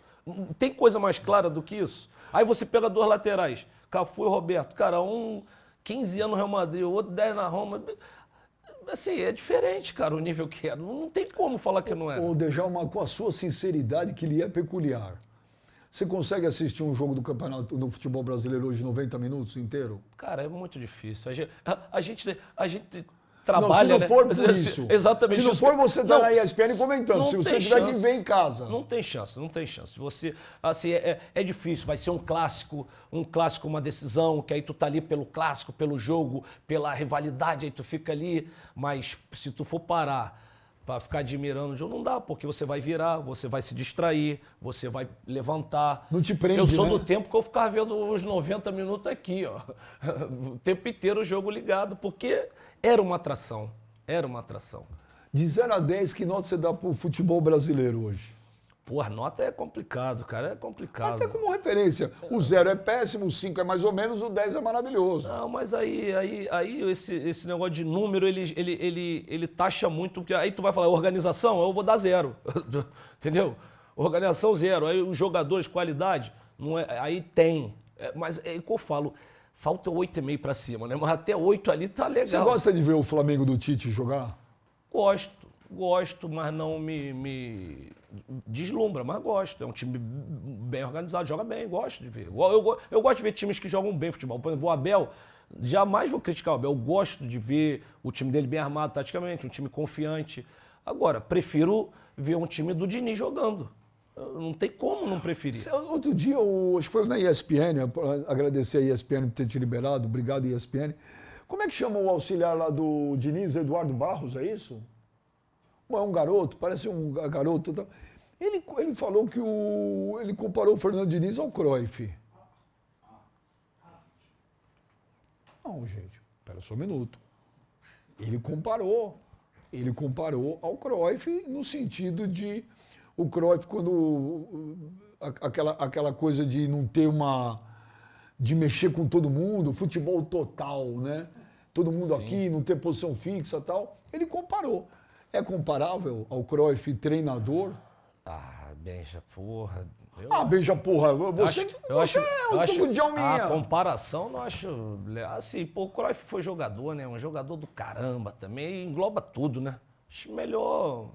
Tem coisa mais clara do que isso? Aí você pega dois laterais, Cafu e Roberto. Cara, um 15 anos no Real Madrid, outro 10 na Roma. Assim, é diferente, cara, o nível que era. É. Não tem como falar que não é. deixar Dejalma, com a sua sinceridade que lhe é peculiar, você consegue assistir um jogo do campeonato do futebol brasileiro hoje 90 minutos inteiro? Cara, é muito difícil. A gente, a, a gente, a gente trabalha. Não, se não né? for né? por isso. Exatamente. Se não for, você tá aí na ESPN comentando. Se você tiver que ver em casa. Não tem chance, não tem chance. Você, assim, é, é, difícil. Vai ser um clássico, um clássico, uma decisão, que aí tu tá ali pelo clássico, pelo jogo, pela rivalidade, aí tu fica ali. Mas se tu for parar para ficar admirando o jogo. Não dá, porque você vai virar, você vai se distrair, você vai levantar. Não te prende, Eu sou né? do tempo que eu ficava vendo os 90 minutos aqui, ó. O tempo inteiro o jogo ligado, porque era uma atração. Era uma atração. De 0 a 10, que nota você dá para o futebol brasileiro hoje? Pô, a nota é complicado, cara, é complicado. Até como referência. O zero é péssimo, o cinco é mais ou menos, o dez é maravilhoso. Não, mas aí, aí, aí esse, esse negócio de número, ele, ele, ele, ele taxa muito, porque aí tu vai falar, organização, eu vou dar zero. Entendeu? Organização zero. Aí os jogadores, qualidade, não é, aí tem. É, mas é o que eu falo, falta oito e meio pra cima, né? Mas até oito ali tá legal. Você gosta de ver o Flamengo do Tite jogar? Gosto. Gosto, mas não me, me deslumbra, mas gosto. É um time bem organizado, joga bem, gosto de ver. Eu, eu gosto de ver times que jogam bem futebol. Por exemplo, o Abel, jamais vou criticar o Abel. Eu gosto de ver o time dele bem armado taticamente, um time confiante. Agora, prefiro ver um time do Diniz jogando. Não tem como não preferir. Outro dia, eu, acho que foi na ESPN, agradecer a ESPN por ter te liberado, obrigado ESPN. Como é que chama o auxiliar lá do Diniz, Eduardo Barros, é isso? é um garoto, parece um garoto. Ele, ele falou que o, ele comparou o Fernando Diniz ao Cruyff. Não, gente, espera só um minuto. Ele comparou. Ele comparou ao Cruyff no sentido de o Cruyff quando aquela, aquela coisa de não ter uma de mexer com todo mundo, futebol total, né? Todo mundo Sim. aqui, não ter posição fixa, tal. Ele comparou é comparável ao Cruyff treinador? Ah, Benja, porra. Eu... Ah, Benja, porra, você, acho, você acho, é o tubo de Alminha. A é. comparação, não acho. Assim, pô, o Cruyff foi jogador, né? Um jogador do caramba também, engloba tudo, né? Acho melhor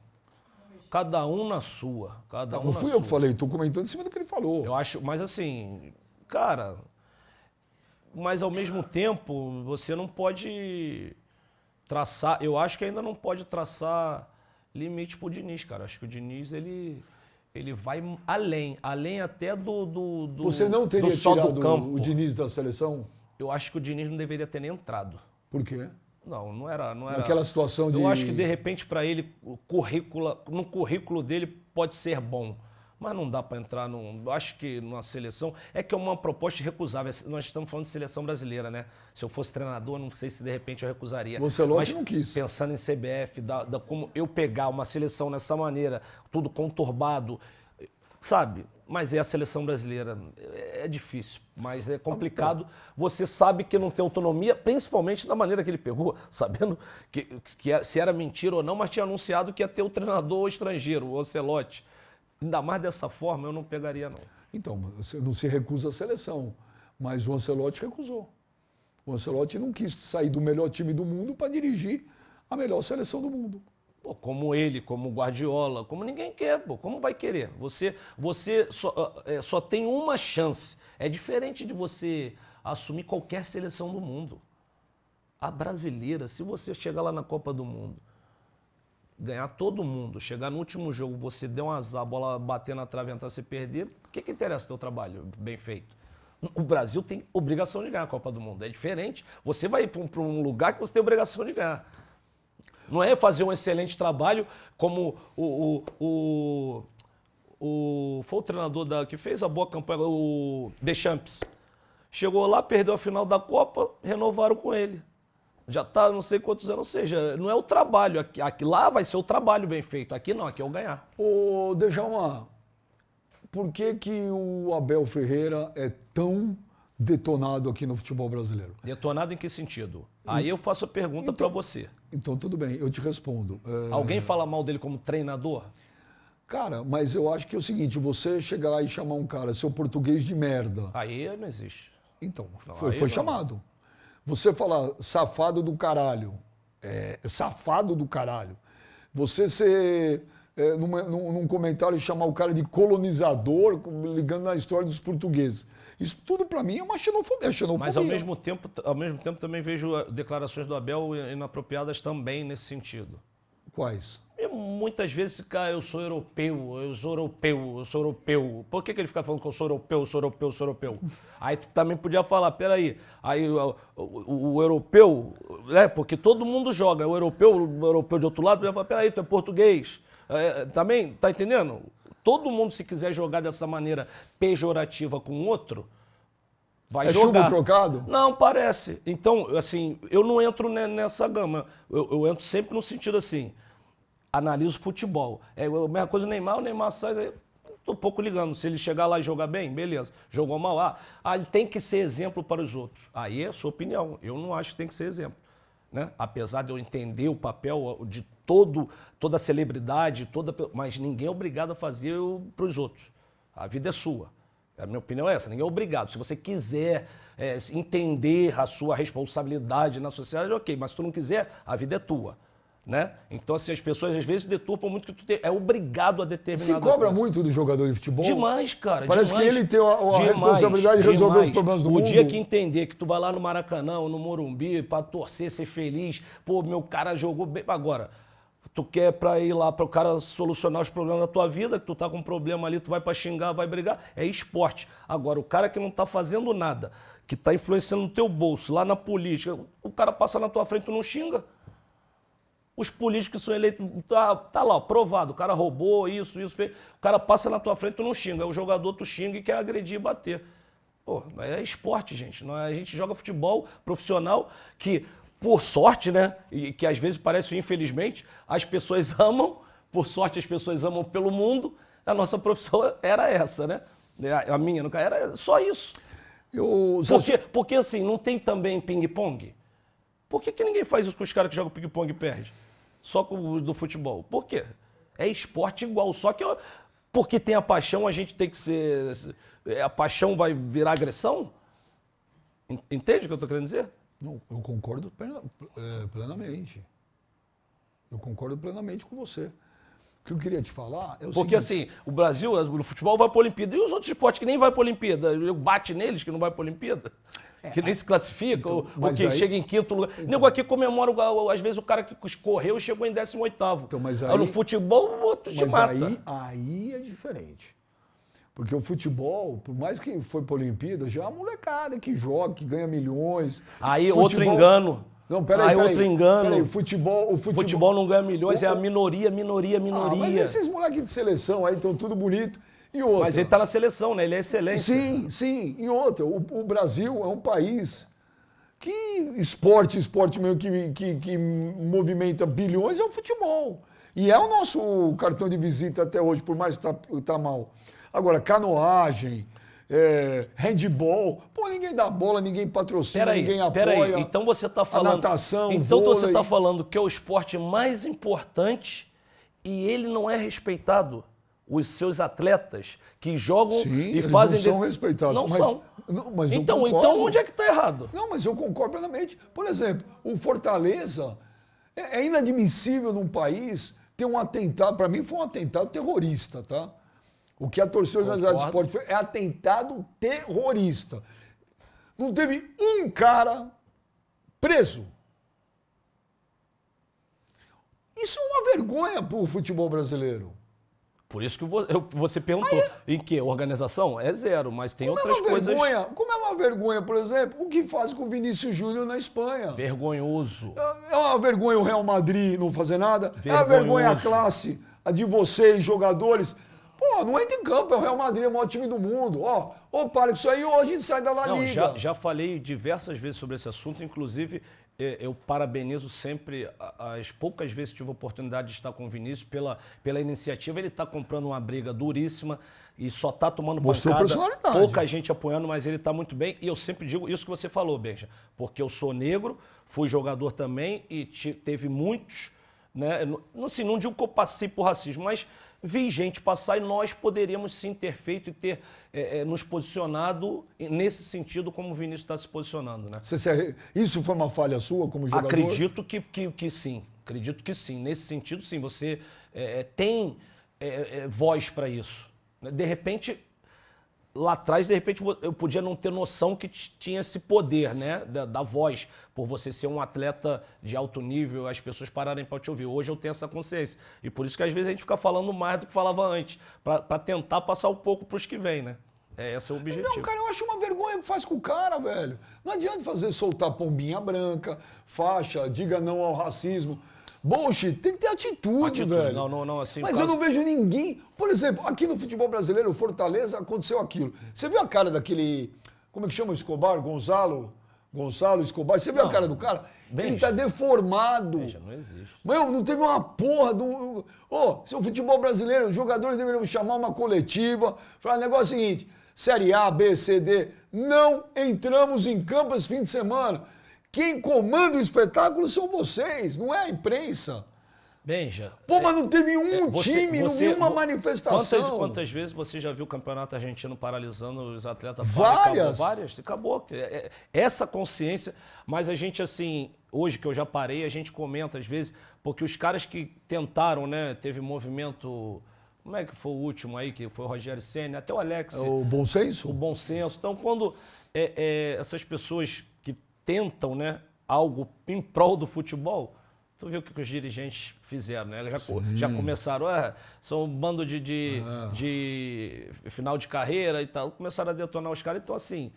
cada um na sua. Cada tá, não, um fui eu sua. que falei, estou comentando em cima do que ele falou. Eu acho, mas assim, cara, mas ao mesmo tempo, você não pode traçar, eu acho que ainda não pode traçar limite pro Diniz, cara. Acho que o Diniz, ele, ele vai além, além até do, do, do Você não teria do tirado campo. o Diniz da seleção? Eu acho que o Diniz não deveria ter nem entrado. Por quê? Não, não era, não era. Naquela situação de Eu acho que de repente para ele o currículo, no currículo dele pode ser bom mas não dá para entrar num. Acho que numa seleção. É que é uma proposta recusável. Nós estamos falando de seleção brasileira, né? Se eu fosse treinador, não sei se de repente eu recusaria. Você mas, não quis. Pensando em CBF, da, da, como eu pegar uma seleção nessa maneira, tudo conturbado, sabe? Mas é a seleção brasileira. É, é difícil, mas é complicado. Você sabe que não tem autonomia, principalmente da maneira que ele pegou, sabendo que, que é, se era mentira ou não, mas tinha anunciado que ia ter o treinador estrangeiro, o Ancelotti. Ainda mais dessa forma, eu não pegaria, não. Então, você não se recusa à seleção, mas o Ancelotti recusou. O Ancelotti não quis sair do melhor time do mundo para dirigir a melhor seleção do mundo. Pô, como ele, como Guardiola, como ninguém quer, pô, como vai querer? Você, você só, ah, é, só tem uma chance. É diferente de você assumir qualquer seleção do mundo. A brasileira, se você chegar lá na Copa do Mundo ganhar todo mundo, chegar no último jogo, você deu um azar, a bola bater na trave, entrar, você perder, o que, que interessa o teu trabalho bem feito? O Brasil tem obrigação de ganhar a Copa do Mundo. É diferente. Você vai para um lugar que você tem obrigação de ganhar. Não é fazer um excelente trabalho como o. o, o, o foi o treinador da, que fez a boa campanha, o champs Chegou lá, perdeu a final da Copa, renovaram com ele já está não sei quantos anos, ou seja, não é o trabalho. Aqui, aqui, lá vai ser o trabalho bem feito, aqui não, aqui é o ganhar. Ô, Djalma, por que, que o Abel Ferreira é tão detonado aqui no futebol brasileiro? Detonado em que sentido? Aí eu faço a pergunta então, para você. Então, tudo bem, eu te respondo. É... Alguém fala mal dele como treinador? Cara, mas eu acho que é o seguinte, você chegar lá e chamar um cara, seu português de merda. Aí não existe. Então, não, foi, foi chamado. Você falar safado do caralho, é, safado do caralho. Você ser, é, num, comentário, chamar o cara de colonizador, ligando na história dos portugueses. Isso tudo para mim é uma xenofobia, é xenofobia. Mas ao mesmo tempo, ao mesmo tempo também vejo ah, declarações do Abel inapropriadas também nesse sentido. Quais? Ele muitas vezes fica, ah, eu sou europeu, eu sou europeu, eu sou europeu. Por que, que ele fica falando que eu sou europeu, sou europeu, sou europeu? Aí tu também podia falar, peraí, aí o, o, o europeu, né? Porque todo mundo joga, é o europeu, o europeu de outro lado, podia falar, peraí, tu é português. É, também, tá entendendo? Todo mundo, se quiser jogar dessa maneira pejorativa com outro, Vai é jogar. chumbo trocado? Não, parece. Então, assim, eu não entro nessa gama. Eu, eu entro sempre no sentido assim, analiso futebol. É a mesma coisa o Neymar, o Neymar sai. Tô pouco ligando. Se ele chegar lá e jogar bem, beleza. Jogou mal, ah, ah, ele tem que ser exemplo para os outros. Aí é a sua opinião. Eu não acho que tem que ser exemplo. Né? Apesar de eu entender o papel de todo, toda celebridade, toda, mas ninguém é obrigado a fazer para os outros. A vida é sua. A minha opinião é essa, ninguém é obrigado. Se você quiser é, entender a sua responsabilidade na sociedade, ok, mas se tu não quiser, a vida é tua. Né? Então, assim, as pessoas às vezes deturpam muito que tu é obrigado a determinar. Se cobra coisa. muito do jogador de futebol? Demais, cara. Parece demais, que ele tem a, a demais, responsabilidade de resolver demais. os problemas do o mundo. O dia que entender que tu vai lá no Maracanã ou no Morumbi para torcer, ser feliz, pô, meu cara jogou bem. Agora, tu quer para ir lá para o cara solucionar os problemas da tua vida, que tu tá com um problema ali, tu vai para xingar, vai brigar, é esporte. Agora, o cara que não tá fazendo nada, que tá influenciando no teu bolso, lá na política, o cara passa na tua frente, tu não xinga. Os políticos que são eleitos, tá, tá lá, provado, o cara roubou isso, isso, fez. O cara passa na tua frente, tu não xinga. O jogador tu xinga e quer agredir e bater. Pô, é esporte, gente. Não é, a gente joga futebol profissional que, por sorte, né? E que às vezes parece infelizmente, as pessoas amam, por sorte as pessoas amam pelo mundo. A nossa profissão era essa, né? É, a minha, nunca era só isso. Eu... Porque, porque assim, não tem também ping-pong? Por que, que ninguém faz isso com os caras que jogam ping-pong e perdem? só com o do futebol. Por quê? É esporte igual, só que porque tem a paixão, a gente tem que ser. A paixão vai virar agressão? Entende o que eu estou querendo dizer? Não, eu concordo é, plenamente. Eu concordo plenamente com você. O que eu queria te falar é o Porque seguinte. assim, o Brasil, no futebol, vai para a Olimpíada. E os outros esportes que nem vai para a Olimpíada? Eu bate neles que não vai para a Olimpíada? É, que nem se classifica, então, ou, ou que aí... chega em quinto lugar. Então, Nego aqui comemora, às vezes, o cara que escorreu chegou em 18 então, mas aí, no futebol, o outro te mata. Aí, aí é diferente. Porque o futebol, por mais que foi para a Olimpíada, já é uma molecada que joga, que ganha milhões. Aí futebol... outro engano. Não, peraí, aí, peraí, outro engano. Peraí, futebol, o futebol... futebol não ganha milhões, o... é a minoria, minoria, minoria. Ah, mas esses moleques de seleção aí estão tudo bonito. E outra, Mas ele está na seleção, né? Ele é excelente. Sim, né? sim. E outra, o, o Brasil é um país que esporte, esporte meio que, que, que, movimenta bilhões é o futebol. E é o nosso cartão de visita até hoje, por mais que tá, tá mal. Agora, canoagem, é, handball, pô, ninguém dá bola, ninguém patrocina, aí, ninguém apoia. aí. então você tá falando. A natação, Então tá vôlei. você está falando que é o esporte mais importante e ele não é respeitado os seus atletas que jogam Sim, e eles fazem. Não são desse... respeitados. Não mas, são. Não, mas então, então, onde é que está errado? Não, mas eu concordo plenamente. Por exemplo, o Fortaleza é, é inadmissível num país ter um atentado. Para mim, foi um atentado terrorista, tá? O que a torcida organizada de esporte foi é atentado terrorista. Não teve um cara preso. Isso é uma vergonha para o futebol brasileiro. Por isso que você perguntou, Aí, em que organização? É zero, mas tem é outras é coisas. Vergonha, como é uma vergonha, por exemplo, o que faz com o Vinícius Júnior na Espanha? Vergonhoso. É, é uma vergonha o Real Madrid não fazer nada? Vergonhoso. É uma vergonha a classe, a de vocês, jogadores. Pô, não entra em campo, é o Real Madrid, é o maior time do mundo. Ó, ô, para com isso aí, hoje sai da La Liga. Não, já, já falei diversas vezes sobre esse assunto, inclusive eu parabenizo sempre, as poucas vezes que tive a oportunidade de estar com o Vinícius, pela, pela iniciativa. Ele está comprando uma briga duríssima e só está tomando Mostrou pancada. Pouca gente apoiando, mas ele está muito bem. E eu sempre digo isso que você falou, Benja, porque eu sou negro, fui jogador também e te, teve muitos. Né? Não, assim, não digo que eu passei por racismo, mas vi gente passar e nós poderíamos sim ter feito e ter é, é nos posicionado nesse sentido como o Vinícius está se posicionando, né? Isso foi uma falha sua como jogador? Acredito que, que, que sim, acredito que sim. Nesse sentido, sim, você é, é tem é, voz para isso. De repente, lá atrás, de repente, eu podia não ter noção que tinha esse poder, né? Da, da, voz, por você ser um atleta de alto nível, as pessoas pararem para te ouvir. Hoje eu tenho essa consciência. E por isso que às vezes a gente fica falando mais do que falava antes, para tentar passar um pouco para os que vêm, né? É, esse é o objetivo. Não, cara, eu acho uma vergonha que faz com o cara, velho. Não adianta fazer soltar pombinha branca, faixa, diga não ao racismo. Bullshit, tem que ter atitude, atitude velho. Não, não, não, assim. Mas caso... eu não vejo ninguém. Por exemplo, aqui no futebol brasileiro, Fortaleza, aconteceu aquilo. Você viu a cara daquele. Como é que chama? Escobar, Gonzalo? Gonzalo Escobar, você viu não, a cara do cara? Ele tá deformado. Beija, não existe. Meu, não teve uma porra do. Ô, oh, seu futebol brasileiro, os jogadores deveriam chamar uma coletiva. Falar, o negócio é o seguinte: Série A, B, C, D, não entramos em campo esse fim de semana. Quem comanda o espetáculo são vocês, não é a imprensa. Benja. Pô, mas é, não teve um é, você, time, não teve uma manifestação. Quantas, quantas, vezes você já viu o campeonato argentino paralisando os atletas? Várias. Acabou, várias. É, Acabou. É, essa consciência. Mas a gente, assim, hoje que eu já parei, a gente comenta às vezes, porque os caras que tentaram, né? Teve movimento. Como é que foi o último aí, que foi o Rogério Senna, até o Alex. O bom senso? O bom senso. Então, quando essas pessoas tentam né, algo em prol do futebol, Tu viu o que os dirigentes fizeram, né? Já, já começaram, ah, são um bando de, de, ah. de, final de carreira e tal. Começaram a detonar os caras. Então, assim,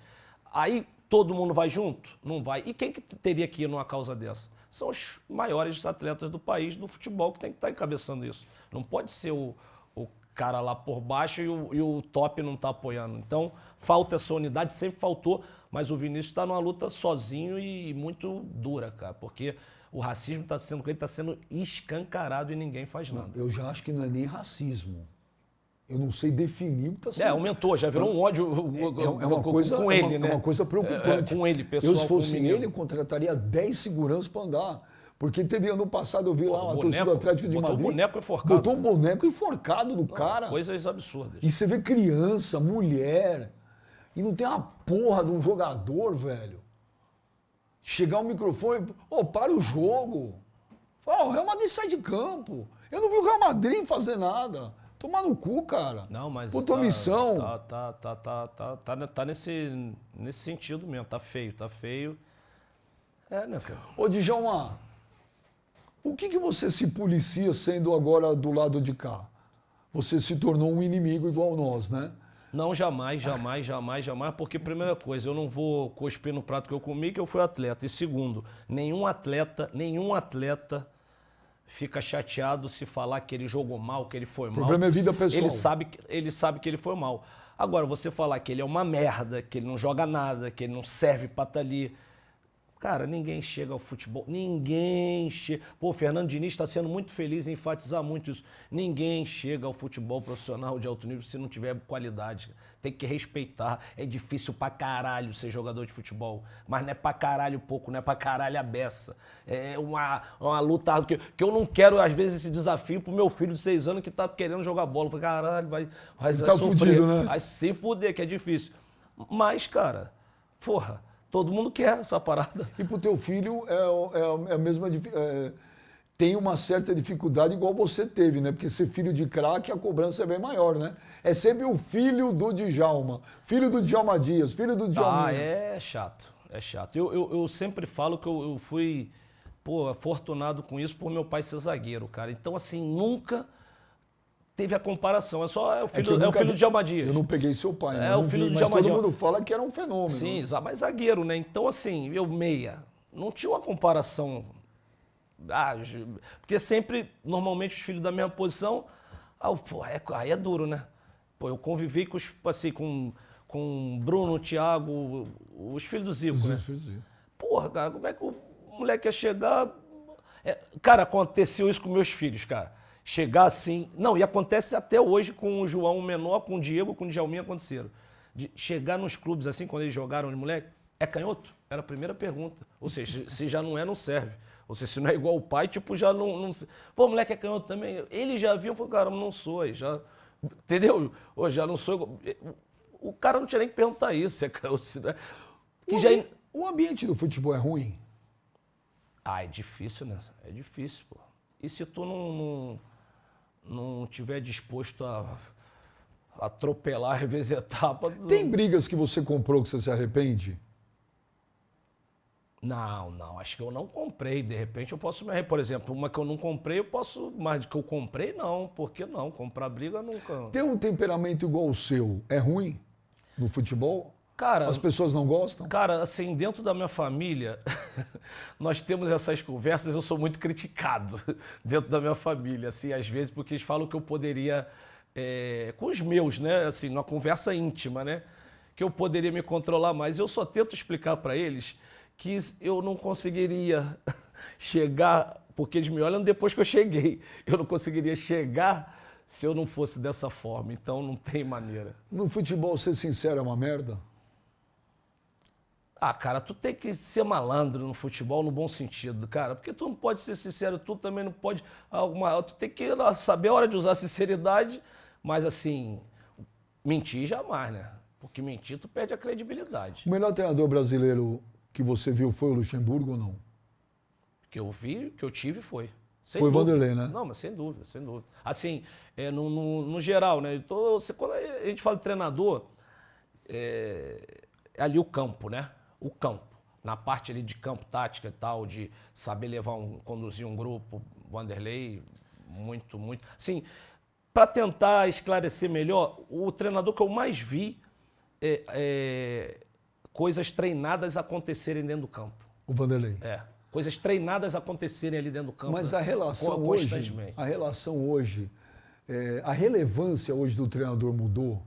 aí todo mundo vai junto? Não vai. E quem que teria que ir numa causa dessa? São os maiores atletas do país do futebol que tem que estar tá encabeçando isso. Não pode ser o, o cara lá por baixo e o, e o top não está apoiando. Então, falta essa unidade, sempre faltou. Mas o Vinícius está numa luta sozinho e muito dura, cara, porque o racismo está sendo, ele está sendo escancarado e ninguém faz nada. Não, eu já acho que não é nem racismo. Eu não sei definir o que está é, sendo. É, aumentou, já virou um ódio é, é, é, uma coisa, com é ele, é uma, né? É uma coisa preocupante. É, com ele, pessoal. Eu, se fosse ele, eu contrataria 10 seguranças para andar. Porque teve ano passado, eu vi lá uma torcida do Atlético de Madrid. Um boneco enforcado. Botou um boneco enforcado no cara. Coisas absurdas. E você vê criança, mulher e não tem uma porra de um jogador, velho. Chegar o microfone, ô, oh, para o jogo. Fala, oh, o Real Madrid sai de campo. Eu não vi o Real Madrid fazer nada. Tomar no cu, cara. Não, mas. Puta tá, missão. Tá, tá, tá, tá, tá, tá, né, tá nesse, nesse sentido mesmo. Tá feio, tá feio. É, né, cara? Ô, Djalma, o que, que você se policia sendo agora do lado de cá? Você se tornou um inimigo igual nós, né? Não, jamais, jamais, jamais, jamais, porque primeira coisa, eu não vou cuspir no prato que eu comi, que eu fui atleta. E segundo, nenhum atleta, nenhum atleta fica chateado se falar que ele jogou mal, que ele foi mal. O problema é vida pessoal. Ele sabe, ele sabe que ele foi mal. Agora, você falar que ele é uma merda, que ele não joga nada, que ele não serve para estar tá ali, Cara, ninguém chega ao futebol, ninguém chega. Pô, o Fernando Diniz está sendo muito feliz em enfatizar muito isso. Ninguém chega ao futebol profissional de alto nível se não tiver qualidade. Tem que respeitar. É difícil pra caralho ser jogador de futebol. Mas não é pra caralho pouco, não é pra caralho a beça. É uma, uma luta que, que eu não quero, às vezes, esse desafio pro meu filho de seis anos que tá querendo jogar bola. caralho, vai, vai, vai tá sofrer. Fudido, né? Vai se fuder, que é difícil. Mas, cara, porra Todo mundo quer essa parada. E para o teu filho é, é, é, a mesma. É, tem uma certa dificuldade igual você teve, né? Porque ser filho de craque, a cobrança é bem maior, né? É sempre o filho do Djalma, filho do Djalma Dias, filho do Djalma. Ah, é chato, é chato. Eu, eu, eu sempre falo que eu, eu fui pô, afortunado com isso por meu pai ser zagueiro, cara. Então, assim, nunca teve a comparação. É só é o é filho, é nunca, é o filho de Almadias. Eu não peguei seu pai, né? É, o filho vi, de Almadias. Todo mundo fala que era um fenômeno. Sim, né? mas zagueiro, né? Então, assim, eu meia. Não tinha uma comparação. Ah, porque sempre, normalmente, os filhos da mesma posição. Ah, pô, é, aí é duro, né? Pô, eu convivi com, os, assim, com, com Bruno, Thiago, os filhos do Zico, Zico né? Filho Zico. Porra, cara, como é que o moleque ia chegar. É, cara, aconteceu isso com meus filhos, cara chegar assim. Não, e acontece até hoje com o João Menor, com o Diego, com o Djalminha aconteceram. De chegar nos clubes assim, quando eles jogaram de moleque, é canhoto? Era a primeira pergunta. Ou seja, se já não é, não serve. Ou seja, se não é igual o pai, tipo, já não. não... Pô, moleque é canhoto também. Ele já viu e falou, cara, não sou. Já... Entendeu? Ou já não sou. O cara não tinha nem que perguntar isso, se é canhoto, se não é. Que o, já... o ambiente do futebol é ruim? Ah, é difícil, né? É difícil, pô. E se tu não... não não tiver disposto a atropelar revezar etapa. Tem brigas que você comprou que você se arrepende? Não, não. Acho que eu não comprei. De repente eu posso me Por exemplo, uma que eu não comprei, eu posso. Mas que eu comprei, não. Por que não? Comprar briga nunca. Ter um temperamento igual ao seu é ruim no futebol? Cara, as pessoas não gostam? Cara, assim, dentro da minha família, nós temos essas conversas, eu sou muito criticado dentro da minha família, assim, às vezes, porque eles falam que eu poderia, é, com os meus, né, assim, numa conversa íntima, né, que eu poderia me controlar mais. Eu só tento explicar para eles que eu não conseguiria chegar, porque eles me olham depois que eu cheguei, eu não conseguiria chegar se eu não fosse dessa forma, então não tem maneira. No futebol, ser sincero é uma merda? Ah, cara, tu tem que ser malandro no futebol no bom sentido, cara, porque tu não pode ser sincero, tu também não pode alguma, ah, tu tem que ah, saber a hora de usar sinceridade, mas assim, mentir jamais, né? Porque mentir tu perde a credibilidade. O melhor treinador brasileiro que você viu foi o Luxemburgo ou não? Que eu vi, que eu tive foi. Sem foi o Vanderlei, né? Não, mas sem dúvida, sem dúvida. Assim, é, no, no, no, geral, né? Tô, então, quando a gente fala de treinador, é, é ali o campo, né? o campo. Na parte ali de campo tática e tal, de saber levar um, conduzir um grupo, Vanderlei, muito, muito. Sim, para tentar esclarecer melhor, o treinador que eu mais vi é, é, coisas treinadas acontecerem dentro do campo. O Vanderlei. É. Coisas treinadas acontecerem ali dentro do campo. Mas a relação hoje, a relação hoje, é, a relevância hoje do treinador mudou.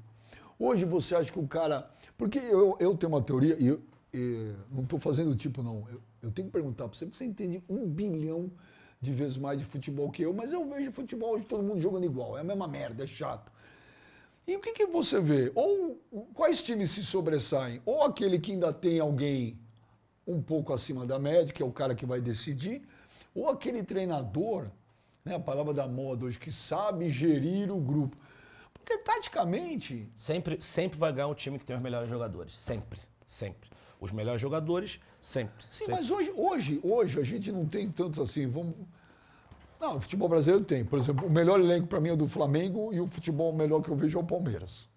Hoje você acha que o cara, porque eu, eu tenho uma teoria e eu, e não estou fazendo tipo, não. Eu, eu tenho que perguntar para você, porque você entende um bilhão de vezes mais de futebol que eu, mas eu vejo futebol hoje todo mundo jogando igual. É a mesma merda, é chato. E o que, que você vê? Ou quais times se sobressaem? Ou aquele que ainda tem alguém um pouco acima da média, que é o cara que vai decidir, ou aquele treinador, né, a palavra da moda hoje, que sabe gerir o grupo. Porque taticamente. Sempre, sempre vai ganhar um time que tem os melhores jogadores. Sempre. Sempre os melhores jogadores sempre. Sim, sempre. mas hoje, hoje, hoje a gente não tem tantos assim, vamos... Não, o futebol brasileiro tem. Por exemplo, o melhor elenco para mim é do Flamengo e o futebol melhor que eu vejo é o Palmeiras.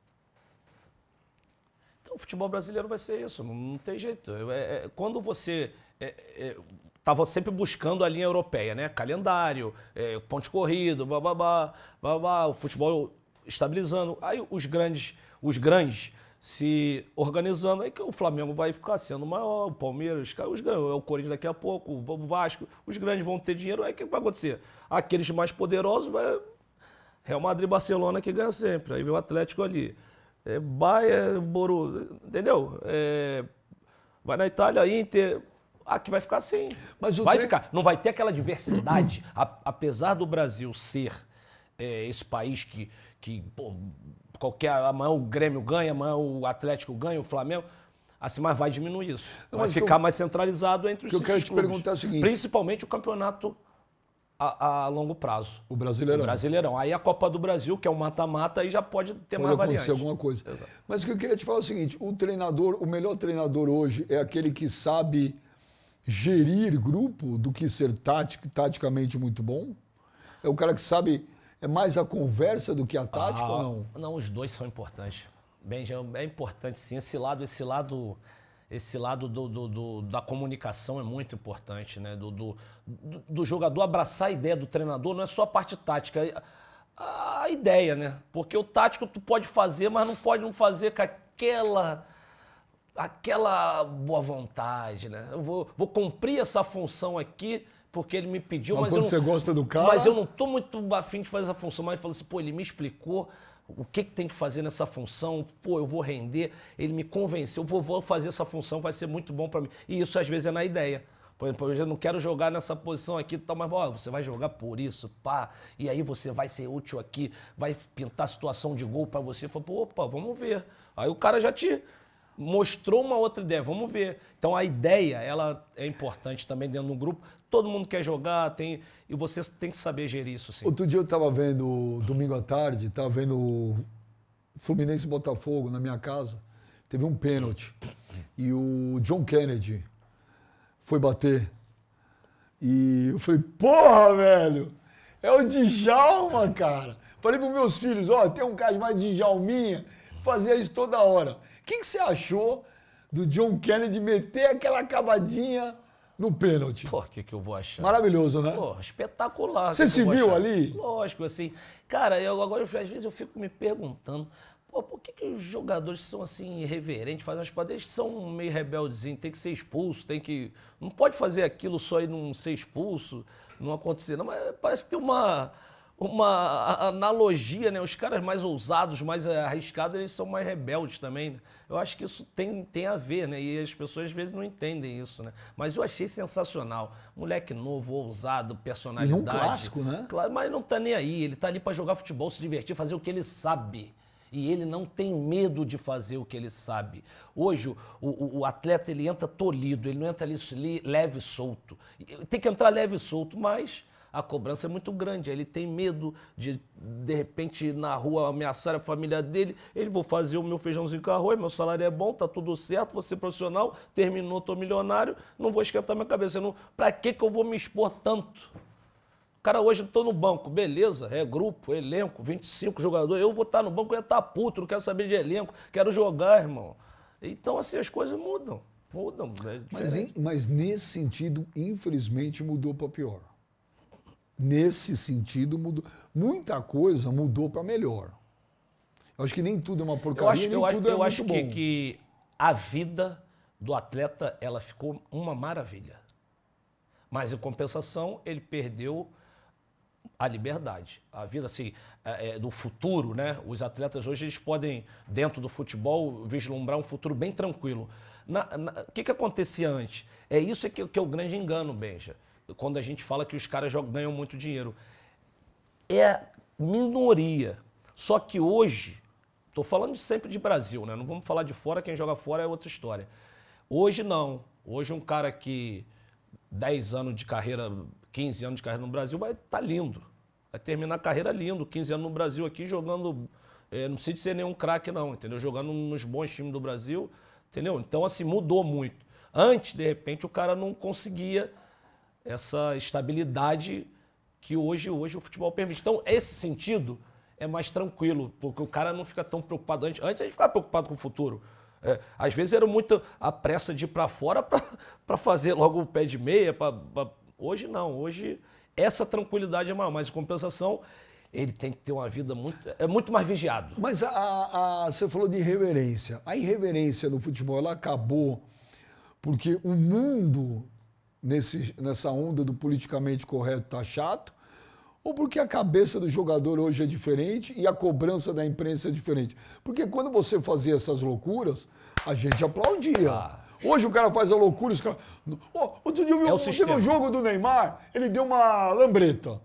Então, o futebol brasileiro vai ser isso, não tem jeito. É, é, quando você... É, estava é, sempre buscando a linha europeia, né? Calendário, é, ponte corrido, blá, blá, o futebol estabilizando. Aí os grandes, os grandes se organizando. Aí que o Flamengo vai ficar sendo maior, o Palmeiras, os grandes, é o Corinthians daqui a pouco, o Vasco, os grandes vão ter dinheiro. Aí o que vai acontecer? Aqueles mais poderosos vai. Real Madrid, Barcelona que ganha sempre. Aí vem o Atlético ali. É, Baia, é Boru, entendeu? É, vai na Itália, Inter. Aqui ah, vai ficar assim. Mas vai ficar. Não vai ter aquela diversidade. apesar do Brasil ser é, esse país que, que qualquer. Amanhã o Grêmio ganha, amanhã o Atlético ganha, o Flamengo. Assim, mas vai diminuir isso. Não, vai ficar eu, mais centralizado entre os que eu quero te perguntar é o seguinte: principalmente o campeonato a, a, longo prazo. O Brasileirão. O Brasileirão. Aí a Copa do Brasil, que é o um mata-mata, aí já pode ter pode mais variantes. alguma coisa. Exato. Mas o que eu queria te falar é o seguinte, o treinador, o melhor treinador hoje é aquele que sabe gerir grupo do que ser tático, taticamente muito bom? É o cara que sabe é mais a conversa do que a tática ah, ou não? Não, os dois são importantes. Benjamin, é importante sim. Esse lado, esse lado, esse lado do, do, do da comunicação é muito importante, né? Do, do, do, jogador abraçar a ideia do treinador, não é só a parte tática. É a, a ideia, né? Porque o tático tu pode fazer, mas não pode não fazer com aquela aquela boa vontade, né? Eu vou, vou cumprir essa função aqui porque ele me pediu, mas, mas quando você gosta do cara. Mas eu não tô muito afim de fazer essa função, mas ele falou assim, pô, ele me explicou o que, que tem que fazer nessa função, pô, eu vou render, ele me convenceu, vou fazer essa função, vai ser muito bom para mim. E isso às vezes é na ideia. Por exemplo, eu já não quero jogar nessa posição aqui, tal, mas ó, você vai jogar por isso, pá, e aí você vai ser útil aqui, vai pintar situação de gol para você. falou pô, opa, vamos ver. Aí o cara já te mostrou uma outra ideia, vamos ver. Então a ideia, ela é importante também dentro do grupo. Todo mundo quer jogar, tem e você tem que saber gerir isso sim. Outro dia eu estava vendo domingo à tarde, estava vendo Fluminense e Botafogo na minha casa. Teve um pênalti e o John Kennedy foi bater. E eu falei: "Porra, velho! É o Djalma, cara". Falei para meus filhos: "Ó, oh, tem um cara mais Djalminha, fazia isso toda hora" que, que você achou do John Kennedy meter aquela acabadinha no pênalti. Pô, o que, que eu vou achar? Maravilhoso, né? Pô, espetacular. Você se viu achar? ali? Lógico, assim. Cara, eu agora, às vezes, eu fico me perguntando. Pô, por que, que os jogadores são assim irreverentes, fazem as paradas? Eles são meio rebeldezinho, tem que ser expulso, tem que. Não pode fazer aquilo só e não ser expulso, não acontecer. Não, mas parece que tem uma uma analogia, né? Os caras mais ousados, mais eh, arriscados, eles são mais rebeldes também. Né? Eu acho que isso tem, tem a ver, né? E as pessoas às vezes não entendem isso, né? Mas eu achei sensacional. Moleque novo, ousado, personalidade. E um clássico, né? Claro, mas não tá nem aí. Ele tá ali para jogar futebol, se divertir, fazer o que ele sabe e ele não tem medo de fazer o que ele sabe. Hoje, o, o, o atleta ele entra tolhido, ele não entra ali leve e solto. Tem que entrar leve e solto, mas a cobrança é muito grande. Ele tem medo de, de repente, na rua ameaçar a família dele. Ele, vou fazer o meu feijãozinho com arroz, meu salário é bom, tá tudo certo, vou ser profissional, terminou, tô milionário, não vou esquentar minha cabeça. Não, pra que que eu vou me expor tanto? Cara, hoje eu tô no banco, beleza, é grupo, elenco, 25 jogadores. Eu vou estar tá no banco, eu ia estar tá puto, não quero saber de elenco, quero jogar, irmão. Então, assim, as coisas mudam. Mudam. É mas, mas nesse sentido, infelizmente, mudou para pior nesse sentido, mudou. Muita coisa mudou para melhor. Eu acho que nem tudo é uma porcaria, eu acho, nem eu tudo acho, é eu muito acho que, bom. que a vida do atleta ela ficou uma maravilha. Mas em compensação, ele perdeu a liberdade, a vida assim, é, é do futuro, né? Os atletas hoje eles podem dentro do futebol vislumbrar um futuro bem tranquilo. O que, que acontecia antes? É isso é que, que é o grande engano, Benja quando a gente fala que os caras ganham muito dinheiro. É minoria. Só que hoje, estou falando sempre de Brasil, né? Não vamos falar de fora, quem joga fora é outra história. Hoje não. Hoje um cara que 10 anos de carreira, 15 anos de carreira no Brasil vai estar tá lindo. Vai terminar a carreira lindo, 15 anos no Brasil aqui jogando, é, não precisa ser nenhum craque não, entendeu? Jogando nos bons times do Brasil, entendeu? Então assim, mudou muito. Antes, de repente, o cara não conseguia essa estabilidade que hoje, hoje o futebol permite. Então, esse sentido é mais tranquilo, porque o cara não fica tão preocupado. Antes, antes a gente ficava preocupado com o futuro. É, às vezes era muito a pressa de ir para fora para fazer logo o pé de meia. Pra, pra... Hoje não, hoje essa tranquilidade é maior, mas em compensação ele tem que ter uma vida muito. É muito mais vigiado. Mas a, a, você falou de irreverência. A irreverência no futebol ela acabou porque o mundo nesse, nessa onda do politicamente correto tá chato, ou porque a cabeça do jogador hoje é diferente e a cobrança da imprensa é diferente. Porque quando você fazia essas loucuras, a gente aplaudia. Ah. Hoje o cara faz a loucura, os caras. Oh, outro dia eu vi é um, um jogo do Neymar, ele deu uma lambreta.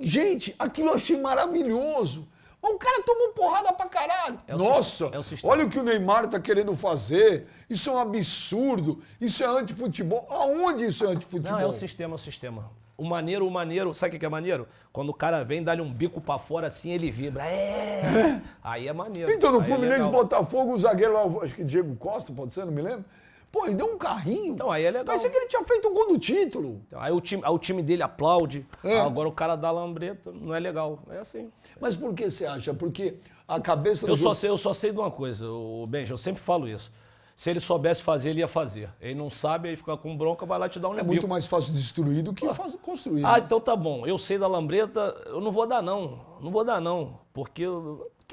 Gente, aquilo eu achei maravilhoso. O cara tomou porrada pra caralho. É Nossa, é o olha o que o Neymar tá querendo fazer. Isso é um absurdo. Isso é antifutebol. Aonde isso é, é antifutebol? Não, é o sistema, é o sistema. O maneiro, o maneiro, sabe o que é maneiro? Quando o cara vem, dá-lhe um bico para fora assim, ele vibra. É! é. Aí é maneiro. Então, no Aí Fluminense é Botafogo, o zagueiro lá, acho que Diego Costa, pode ser, não me lembro Pô, ele deu um carrinho. Então aí é legal. Parecia que ele tinha feito o um gol do título. Então, aí, o time, aí o time dele aplaude. É. Ah, agora o cara dá lambreta. Não é legal. É assim. Mas por que você acha? Porque a cabeça do. Eu, jogo... só, sei, eu só sei de uma coisa, o Benji, eu sempre falo isso. Se ele soubesse fazer, ele ia fazer. Ele não sabe, aí fica com bronca, vai lá te dar um É muito mais fácil destruir do que ah. construir. Ah, né? então tá bom. Eu sei da lambreta, eu não vou dar não. Não vou dar não. Porque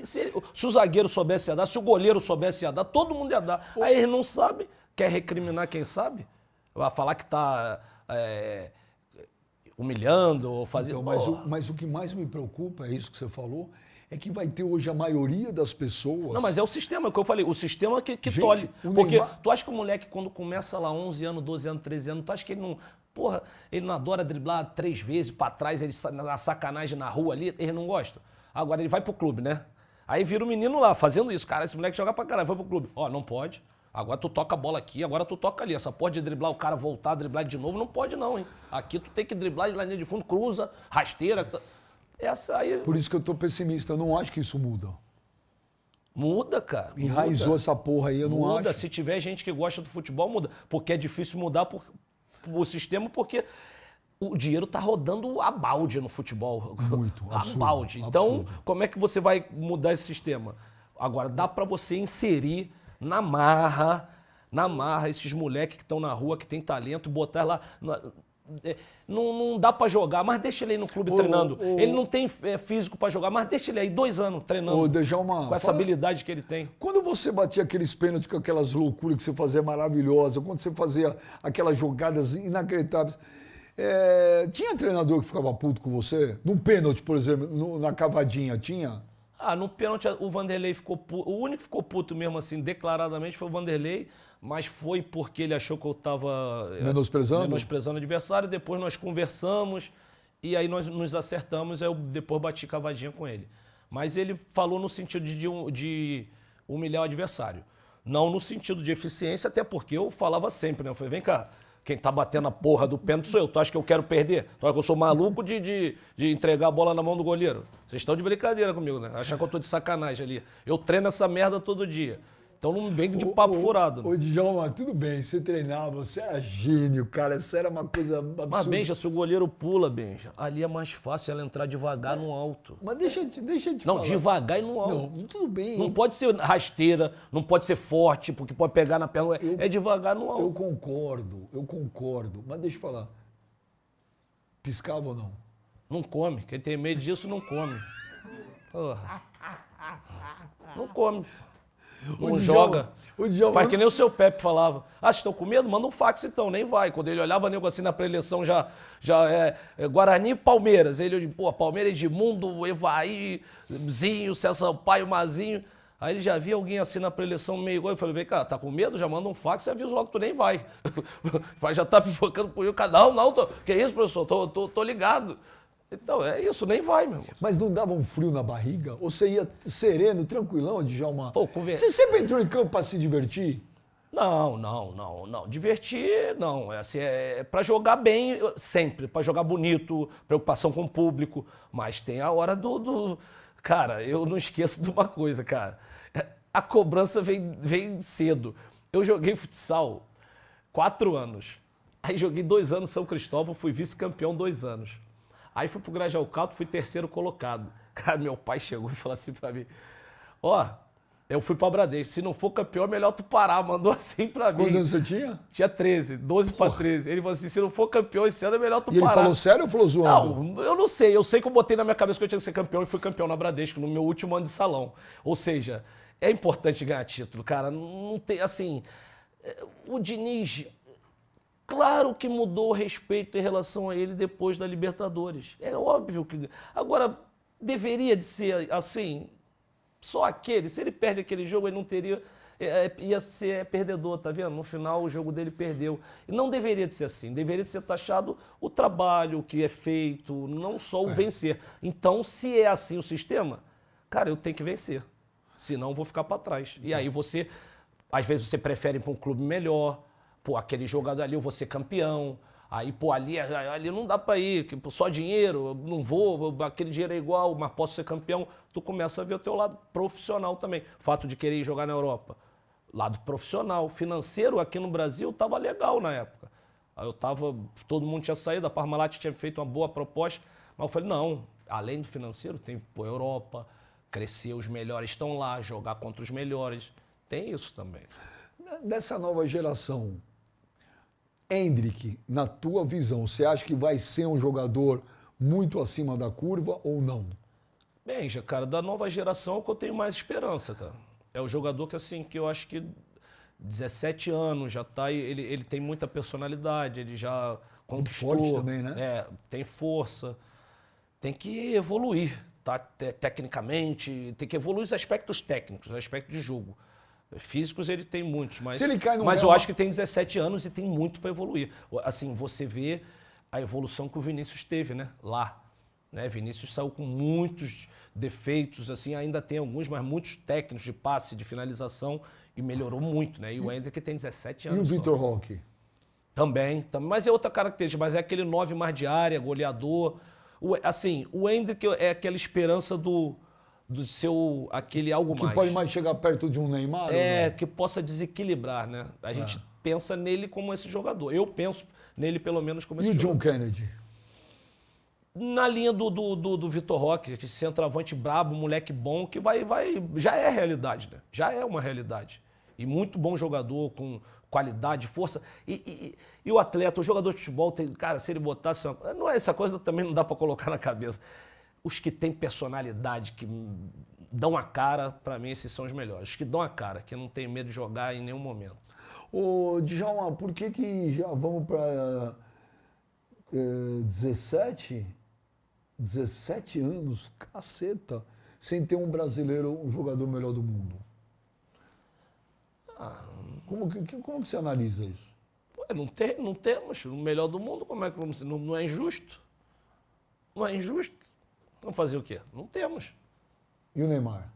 se, ele, se o zagueiro soubesse ia dar, se o goleiro soubesse ia dar, todo mundo ia dar. Aí ele não sabe, Quer recriminar quem sabe? Vai falar que está é, humilhando ou fazendo. Então, mas, o, mas o que mais me preocupa, é isso que você falou, é que vai ter hoje a maioria das pessoas. Não, mas é o sistema, é que eu falei, o sistema que, que Gente, tolhe. Porque Neymar... tu acha que o moleque, quando começa lá 11 anos, 12 anos, 13 anos, tu acha que ele não. Porra, ele não adora driblar três vezes para trás, ele na sacanagem na rua ali, ele não gosta. Agora ele vai pro clube, né? Aí vira o um menino lá fazendo isso, cara, esse moleque joga pra caralho, vai pro clube. Ó, não pode. Agora tu toca a bola aqui, agora tu toca ali. Essa porra de driblar o cara, voltar, driblar de novo, não pode não, hein? Aqui tu tem que driblar de linha de fundo, cruza, rasteira. Essa aí... Por isso que eu tô pessimista, eu não acho que isso muda. Muda, cara. Enraizou muda. essa porra aí, eu não muda. acho. Muda, se tiver gente que gosta do futebol, muda. Porque é difícil mudar por, o sistema, porque o dinheiro tá rodando a balde no futebol. Muito, A absurdo, balde. Então, absurdo. como é que você vai mudar esse sistema? Agora, dá para você inserir na marra, na marra, esses moleques que estão na rua, que tem talento, botar lá. É, não, não dá para jogar, mas deixa ele aí no clube o, treinando. O, ele não tem é, físico para jogar, mas deixa ele aí dois anos treinando. Ô, Djalma, com essa fala, habilidade que ele tem. Quando você batia aqueles pênaltis com aquelas loucuras que você fazia maravilhosa, quando você fazia aquelas jogadas inacreditáveis. É, tinha treinador que ficava puto com você? Num pênalti, por exemplo, no, na cavadinha, tinha? Ah, no pênalti o Vanderlei ficou puto. O único que ficou puto mesmo, assim, declaradamente, foi o Vanderlei, mas foi porque ele achou que eu estava eh, menosprezando? menosprezando o adversário. Depois nós conversamos e aí nós nos acertamos, aí eu depois bati cavadinha com ele. Mas ele falou no sentido de, de, de humilhar o adversário. Não no sentido de eficiência, até porque eu falava sempre, né? Eu falei, vem cá, quem tá batendo a porra do pênalti sou eu. Tu acha que eu quero perder? Tu acha que eu sou maluco de, de, de entregar a bola na mão do goleiro? Vocês estão de brincadeira comigo, né? Acham que eu tô de sacanagem ali. Eu treino essa merda todo dia. Então não vem de papo furado. Ô, né? Djalma, tudo bem, você treinava, você era gênio, cara, isso era uma coisa absurda. Mas Benja, se o goleiro pula, Benja, ali é mais fácil ela entrar devagar mas, no alto. Mas deixa, deixa de não, falar. Não, devagar e no alto. Não, tudo bem. Não pode ser rasteira, não pode ser forte, porque pode pegar na perna. Eu, é devagar no alto. Eu concordo, eu concordo, mas deixa eu falar. Piscava ou não? Não come, quem tem medo disso não come. Porra. Não come. O joga. O Faz que nem o seu Pepe falava. Ah, estão com medo? Manda um fax então, nem vai. Quando ele olhava nego assim na preleção já, já é, é Guarani e Palmeiras. Ele, pô, Palmeiras, Edmundo, Evaí, Zinho, César Sampaio, Mazinho. Aí ele já via alguém assim na preleção meio igual. Eu falei, vem cá, tá com medo? Já manda um fax e avisa logo que tu nem vai. Mas já tá pipocando por o canal, não, tô... que isso, professor? Tô, tô, tô ligado. Então, é isso, nem vai, meu irmão. Mas não dava um frio na barriga? Ou você ia sereno, tranquilão, Djalma? Pô, conver... Você sempre entrou em campo para se divertir? Não, não, não, não. Divertir, não. É, assim, é, é para jogar bem sempre, para jogar bonito, preocupação com o público. Mas tem a hora do, do... Cara, eu não esqueço de uma coisa, cara. A cobrança vem, vem cedo. Eu joguei futsal quatro anos. Aí joguei dois anos São Cristóvão, fui vice-campeão dois anos. Aí fui pro Grajaú Caldo, fui terceiro colocado. Cara, meu pai chegou e falou assim pra mim: Ó, oh, eu fui pra Bradesco. Se não for campeão, é melhor tu parar. Mandou assim pra mim. Quantos anos você tinha? Tinha 13, 12 Porra. pra 13. Ele falou assim: se não for campeão esse ano, é melhor tu e parar. Ele falou sério ou falou zoando? Não, eu não sei. Eu sei que eu botei na minha cabeça que eu tinha que ser campeão e fui campeão na Bradesco no meu último ano de salão. Ou seja, é importante ganhar título, cara. Não tem, assim. Eh, o Diniz, Claro que mudou o respeito em relação a ele depois da Libertadores. É óbvio que. Agora, deveria de ser assim? Só aquele. Se ele perde aquele jogo, ele não teria. É, é ia ser perdedor, tá vendo? No final o jogo dele perdeu. E não deveria de ser assim. Deveria ser taxado o trabalho que é feito, não só o é. vencer. Então, se é assim o sistema, cara, eu tenho que vencer. Senão eu vou ficar para trás. E aí você, às vezes você prefere ir para um clube melhor, pô, aquele jogador ali eu vou ser campeão. Aí, pô, ali, ali não dá para ir, que, pô, só dinheiro, não vou, aquele dinheiro é igual, mas posso ser campeão. Tu começa a ver o teu lado profissional também. Fato de querer jogar na Europa. Lado profissional, financeiro aqui no Brasil tava legal na época. Aí eu tava, todo mundo tinha saído, a Parmalat tinha feito uma boa proposta, mas eu falei, não, além do financeiro, tem, pô, Europa, crescer, os melhores estão lá, jogar contra os melhores. Tem isso também. Dessa nova geração, Hendrick, na tua visão, você acha que vai ser um jogador muito acima da curva ou não? Bem, já, cara, da nova geração é o que eu tenho mais esperança, cara. É o jogador que, assim, que eu acho que 17 anos já tá, ele, ele tem muita personalidade, ele já conquistou. Muito forte também, né? É, tem força. Tem que evoluir, tá? tecnicamente, tem que evoluir os aspectos técnicos, os aspectos de jogo. Físicos ele tem muitos, mas, mas eu acho que tem 17 anos e tem muito para evoluir. Assim, você vê a evolução que o Vinícius teve, né? Lá. Né? Vinícius saiu com muitos defeitos, assim, ainda tem alguns, mas muitos técnicos de passe, de finalização, e melhorou muito, né? E o Hendrick tem 17 anos. E o Vitor Honk? Também, também, mas é outra característica, mas é aquele 9 mais de área, goleador. O, assim, o Hendrick é aquela esperança do do seu aquele algo que mais. Que pode mais chegar perto de um Neymar? É, que possa desequilibrar, né? A ah. gente é. pensa nele como esse jogador. Eu penso nele pelo menos como e esse jogador. E o John Kennedy? Na linha do, do, do, do Vitor Roque, esse centroavante brabo, moleque bom, que vai, vai. Já é realidade, né? Já é uma realidade. E muito bom jogador, com qualidade, força. E, e, e o atleta, o jogador de futebol, tem, cara, se ele botasse. Não é essa coisa também não dá para colocar na cabeça os que têm personalidade, que dão a cara, para mim esses são os melhores. Os que dão a cara, que não tem medo de jogar em nenhum momento. Ô, Djalma, por que que já vamos para é, 17? 17 anos, caceta, sem ter um brasileiro, um jogador melhor do mundo? Ah, como, que, como que você analisa isso? não, tem, não temos o melhor do mundo, como é que vamos... Não, não é injusto? Não é injusto? Então fazer o quê? Não temos. E o Neymar?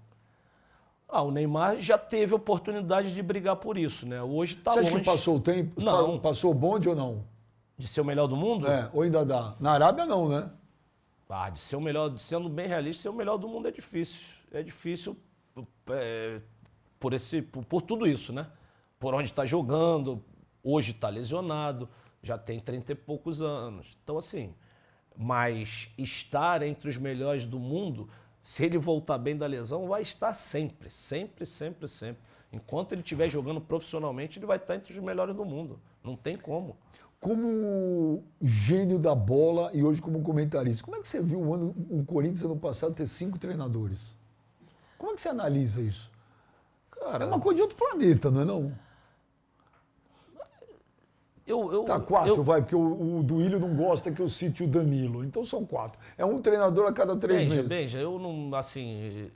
Ah, o Neymar já teve oportunidade de brigar por isso, né? Hoje tá longe. Você acha que passou o tempo? Não. Passou o bonde ou não? De ser o melhor do mundo? É, ou ainda dá. Na Arábia não, né? Ah, de ser o melhor, sendo bem realista, ser o melhor do mundo é difícil. É difícil é, por, esse, por, por, tudo isso, né? Por onde está jogando, hoje está lesionado, já tem trinta e poucos anos. Então, assim, mas estar entre os melhores do mundo, se ele voltar bem da lesão, vai estar sempre, sempre, sempre, sempre. Enquanto ele estiver jogando profissionalmente, ele vai estar entre os melhores do mundo. Não tem como. Como gênio da bola e hoje como comentarista, como é que você viu o, ano, o Corinthians ano passado ter cinco treinadores? Como é que você analisa isso? Cara, é uma coisa de outro planeta, não é não? Eu, eu, tá, quatro, eu... vai, porque o, o Duílio não gosta que eu cite o Danilo. Então são quatro. É um treinador a cada três Benja, meses. Benja, eu não, assim...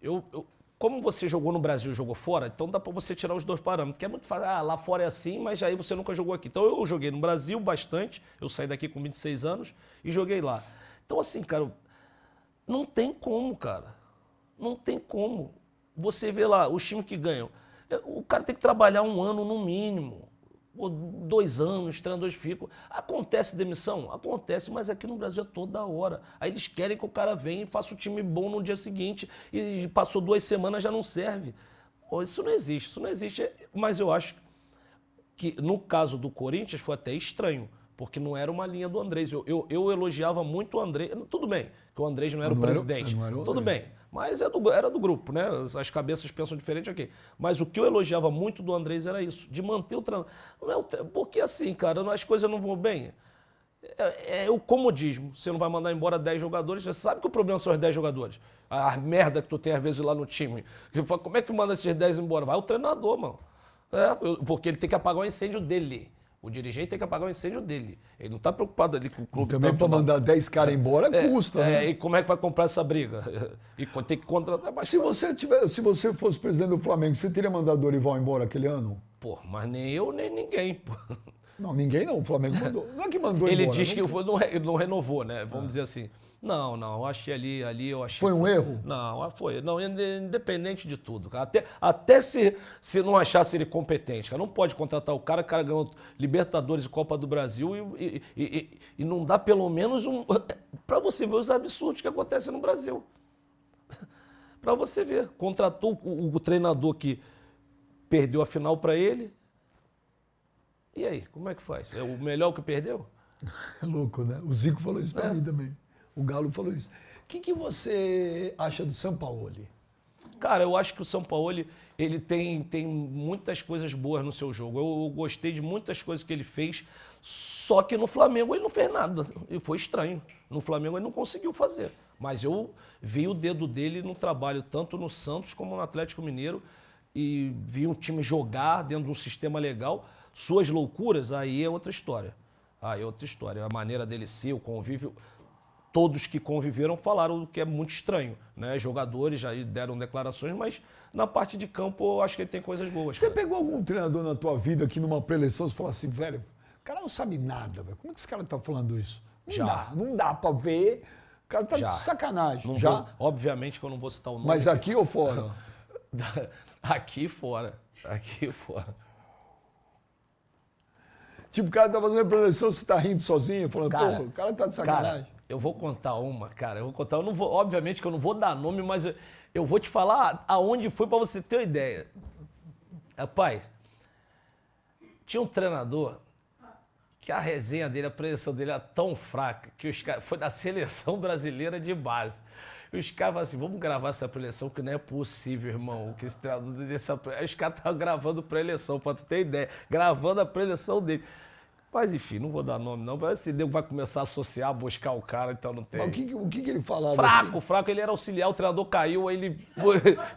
Eu, eu, como você jogou no Brasil e jogou fora, então dá para você tirar os dois parâmetros. Que é muito fácil, ah, lá fora é assim, mas aí você nunca jogou aqui. Então eu joguei no Brasil bastante, eu saí daqui com 26 anos e joguei lá. Então assim, cara, não tem como, cara. Não tem como. Você vê lá os times que ganham. É, o cara tem que trabalhar um ano no mínimo dois anos, treinadores ficam. Acontece demissão? Acontece, mas aqui no Brasil é toda hora. Aí eles querem que o cara venha e faça o time bom no dia seguinte e passou duas semanas já não serve. Pô, isso não existe, isso não existe. Mas eu acho que no caso do Corinthians foi até estranho. Porque não era uma linha do Andrés. Eu, eu, eu elogiava muito o Andrés. Tudo bem que o Andrés não era não o presidente. Era, era Tudo bem. Mas é do, era do grupo, né? As cabeças pensam diferente aqui. Mas o que eu elogiava muito do Andrés era isso, de manter o trânsito. É porque assim, cara, as coisas não vão bem. É, é, é, o comodismo. Você não vai mandar embora 10 jogadores. Você sabe que o problema são os 10 jogadores. A, a merda que tu tem às vezes lá no time. Falo, como é que manda esses 10 embora? Vai o treinador, mano. É, porque ele tem que apagar o incêndio dele. O dirigente tem que apagar o incêndio dele. Ele não está preocupado ali com o clube. E também para mandar 10 caras é. embora é, custa, é, né? E como é que vai comprar essa briga? E tem que contratar mais. Se você, tiver, se você fosse presidente do Flamengo, você teria mandado Dorival embora aquele ano? Pô, mas nem eu, nem ninguém. Pô. Não, ninguém não. O Flamengo mandou. Não é que mandou ele embora. Ele diz né? que não, não renovou, né? Vamos ah. dizer assim. Não, não, achei ali, ali eu achei. Foi um erro? Não, ah, foi. Não, independente de tudo, cara. Até, até se, se não achasse ele competente, cara. Não pode contratar o cara, o cara ganhou Libertadores e Copa do Brasil e, e, e, e não dá pelo menos um. para você ver os absurdos que acontecem no Brasil. para você ver. Contratou o, o, treinador que perdeu a final para ele. E aí, como é que faz? É o melhor que perdeu? É louco, né? O Zico falou isso pra é. mim também o Galo falou isso. O que, que você acha do Sampaoli? Cara, eu acho que o São Paulo ele tem, tem muitas coisas boas no seu jogo. Eu, eu, gostei de muitas coisas que ele fez, só que no Flamengo ele não fez nada. E foi estranho. No Flamengo ele não conseguiu fazer. Mas eu vi o dedo dele no trabalho, tanto no Santos como no Atlético Mineiro, e vi um time jogar dentro de um sistema legal. Suas loucuras, aí é outra história. Aí é outra história. A maneira dele ser, o convívio todos que conviveram falaram o que é muito estranho. Né? Jogadores já deram declarações, mas na parte de campo eu acho que ele tem coisas boas. Você cara. pegou algum treinador na tua vida aqui numa preleção e falou assim, velho, o cara não sabe nada, velho. Como é que esse cara tá falando isso? Não já. dá, não dá pra ver. O cara tá já. de sacanagem. Não já? Vou, obviamente que eu não vou citar o nome. Mas aqui, aqui ou fora? aqui fora. Aqui fora. Tipo, o cara tá fazendo preleção, você tá rindo sozinho, falando, cara, pô, o cara tá de sacanagem. Cara, eu vou contar uma, cara. Eu vou contar. Eu não vou, obviamente que eu não vou dar nome, mas eu, eu vou te falar aonde foi para você ter uma ideia. Rapaz, tinha um treinador que a resenha dele, a preleção dele era tão fraca que os caras. Foi da seleção brasileira de base. E os caras falaram assim: vamos gravar essa preleção, que não é possível, irmão. Que esse treinador dessa. os caras estavam tá gravando preleção, pra tu ter ideia. Gravando a preleção dele. Mas enfim, não vou dar nome não, parece que assim, nego vai começar a associar, a buscar o cara, então não tem. Mas o que, o que ele falava? Fraco, assim? fraco, ele era auxiliar, o treinador caiu, aí ele.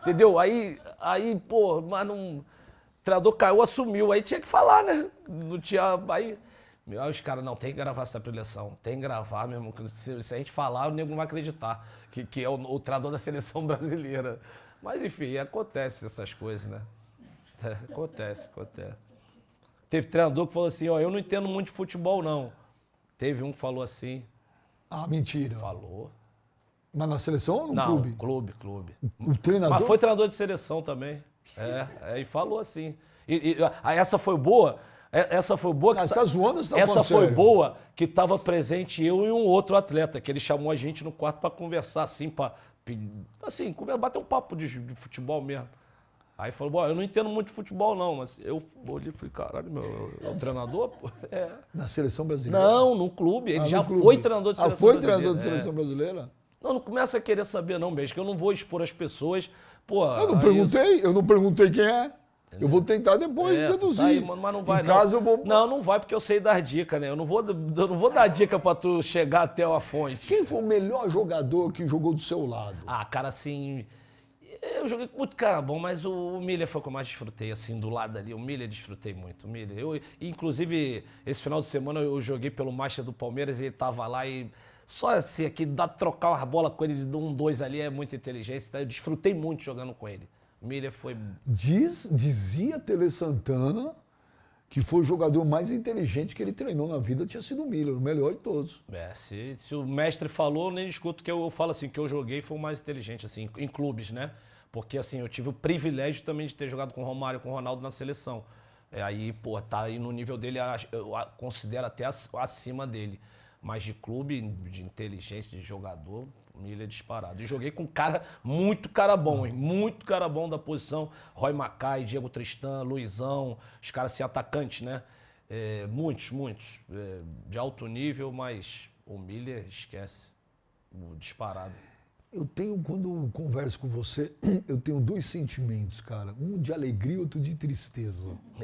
entendeu? Aí, aí, pô, mas não. O treinador caiu, assumiu, aí tinha que falar, né? Não tinha. Aí. Aí os caras, não, tem que gravar essa preleção, tem que gravar mesmo. Se, se, a gente falar, o nego não vai acreditar que, que é o, o treinador da seleção brasileira. Mas enfim, acontece essas coisas, né? Acontece, acontece. Teve treinador que falou assim, ó, eu não entendo muito de futebol, não. Teve um que falou assim. Ah, mentira. Falou. Mas na seleção ou no não, clube? clube, clube. O, treinador? Mas foi treinador de seleção também. É, é e falou assim. E, e, a, ah, essa foi boa, é, essa foi boa. Que ah, tá, tá zoando, tá Essa foi sério? boa que estava presente eu e um outro atleta, que ele chamou a gente no quarto para conversar, assim, para. Assim, bater um papo de, de futebol mesmo. Aí falou, bom, eu não entendo muito de futebol, não, mas eu olhei e falei, caralho, meu, é o treinador? Pô, é. Na seleção brasileira? Não, no clube. Ele ah, já clube. foi treinador de ah, seleção foi brasileira. foi treinador de é. seleção é. brasileira? Não, não começa a querer saber, não, mesmo, que eu não vou expor as pessoas. Pô, eu não perguntei, eu... eu não perguntei quem é. Eu vou tentar depois é, tá deduzir. Tá aí, mano, mas não vai, em não. Caso eu vou... Não, não vai, porque eu sei dar dica, né? Eu não vou, eu não vou dar dica pra tu chegar até a fonte. Quem foi o melhor jogador que jogou do seu lado? Ah, cara, assim eu joguei com muito cara bom, mas o, o Miller foi o que eu mais desfrutei, assim, do lado ali. O Miller desfrutei muito. O Miller. Eu, inclusive, esse final de semana eu joguei pelo Master do Palmeiras e ele tava lá e. Só assim, aqui, dá trocar uma bola com ele de um, dois ali é muita inteligência. então Eu desfrutei muito jogando com ele. O Miller foi. Diz, dizia Tele Santana que foi o jogador mais inteligente que ele treinou na vida, tinha sido o Miller, o melhor de todos. É, se, se o mestre falou, nem escuto que eu, eu, falo assim, que eu joguei foi o mais inteligente, assim, em, em clubes, né? Porque, assim, eu tive o privilégio também de ter jogado com o Romário, com o Ronaldo na seleção. É, aí, pô, tá aí no nível dele, eu considero até acima dele. Mas de clube, de inteligência, de jogador, Milha é disparado. E joguei com cara, muito cara bom, hein? Muito cara bom da posição. Roy Macai, Diego Tristan, Luizão, os caras assim, atacantes, né? É, muitos, muitos. É, de alto nível, mas o Milha, esquece. O disparado. Eu tenho, quando eu converso com você, eu tenho dois sentimentos, cara. Um de alegria, outro de tristeza.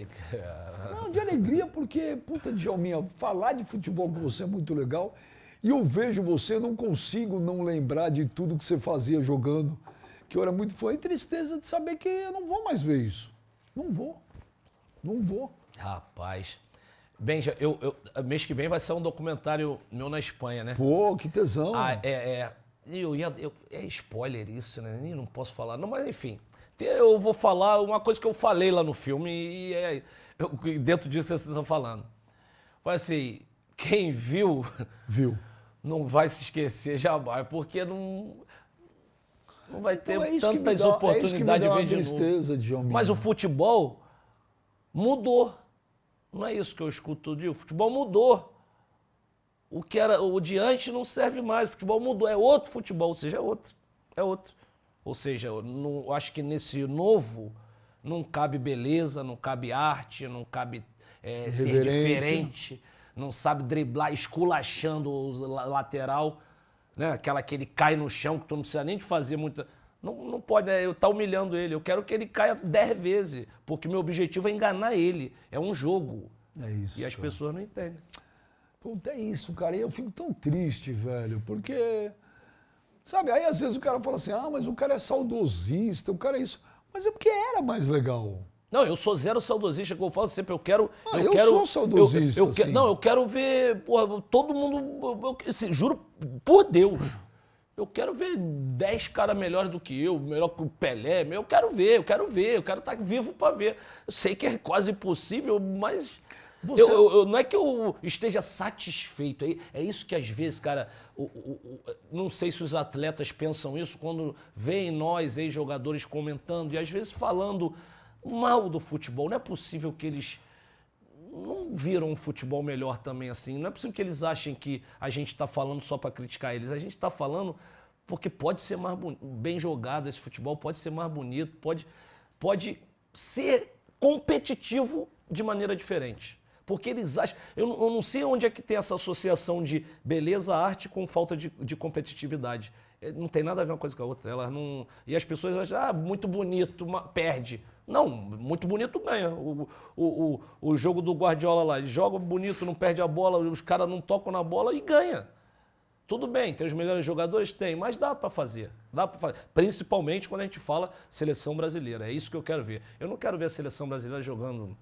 Não, de alegria porque, puta, de alminha, falar de futebol com você é muito legal. E eu vejo você, não consigo não lembrar de tudo que você fazia jogando, que eu era muito fã. E tristeza de saber que eu não vou mais ver isso. Não vou. Não vou. Rapaz. Benja, eu, eu, mês que vem vai ser um documentário meu na Espanha, né? Pô, que tesão. Ah, é, é. Eu ia, eu, é spoiler isso, né? Eu não posso falar. Não, mas enfim. Eu vou falar uma coisa que eu falei lá no filme e é eu, dentro disso que vocês estão falando. Foi assim, quem viu... Viu não vai se esquecer jamais, porque não, não vai então ter é tantas dá, é oportunidades é de ver tristeza, de novo. Mas o né? futebol mudou. Não é isso que eu escuto todo dia. O futebol mudou. O que era o de antes não serve mais. O futebol mudou, é outro futebol, ou seja, é outro. É outro. Ou seja, não, acho que nesse novo não cabe beleza, não cabe arte, não cabe é, ser diferente não sabe driblar, esculachando o lateral, né? Aquela que ele cai no chão, que tu não precisa nem de fazer muita. Não, não pode, né? eu tá humilhando ele. Eu quero que ele caia dez vezes, porque meu objetivo é enganar ele. É um jogo. É isso. E as cara. pessoas não entendem. Puta, é isso, cara. E eu fico tão triste, velho, porque. Sabe, aí às vezes o cara fala assim: ah, mas o cara é saudosista, o cara é isso. Mas é porque era mais legal. Não, eu sou zero saudosista, como eu falo sempre, eu quero. Ah, eu, eu quero, sou saudosista. Eu, eu, Não, eu quero ver. Porra, todo mundo. Assim, juro por Deus. Eu quero ver 10 caras melhores do que eu, melhor que o Pelé. Eu quero ver, eu quero ver, eu quero estar tá vivo para ver. Eu sei que é quase impossível, mas. Você... Eu, é eu, eu, não é que eu esteja satisfeito. aí. É, é isso que às vezes, cara, o, o, o, não sei se os atletas pensam isso quando veem nós, ex-jogadores, comentando e às vezes falando mal do futebol. Não é possível que eles não viram um futebol melhor também assim. Não é possível que eles achem que a gente está falando só para criticar eles. A gente está falando porque pode ser mais bem jogado esse futebol, pode ser mais bonito, pode, pode ser competitivo de maneira diferente. Porque eles acham. Eu, eu não sei onde é que tem essa associação de beleza, arte com falta de, de competitividade. Eh, não tem nada a ver uma coisa com a outra. Elas não... E as pessoas acham, ah, muito bonito, perde. Não, muito bonito ganha. O, o, o, o jogo do Guardiola lá, joga bonito, não perde a bola, os caras não tocam na bola e ganha. Tudo bem, tem os melhores jogadores? Tem, mas dá para fazer. Dá para fazer. Principalmente quando a gente fala seleção brasileira. É isso que eu quero ver. Eu não quero ver a seleção brasileira jogando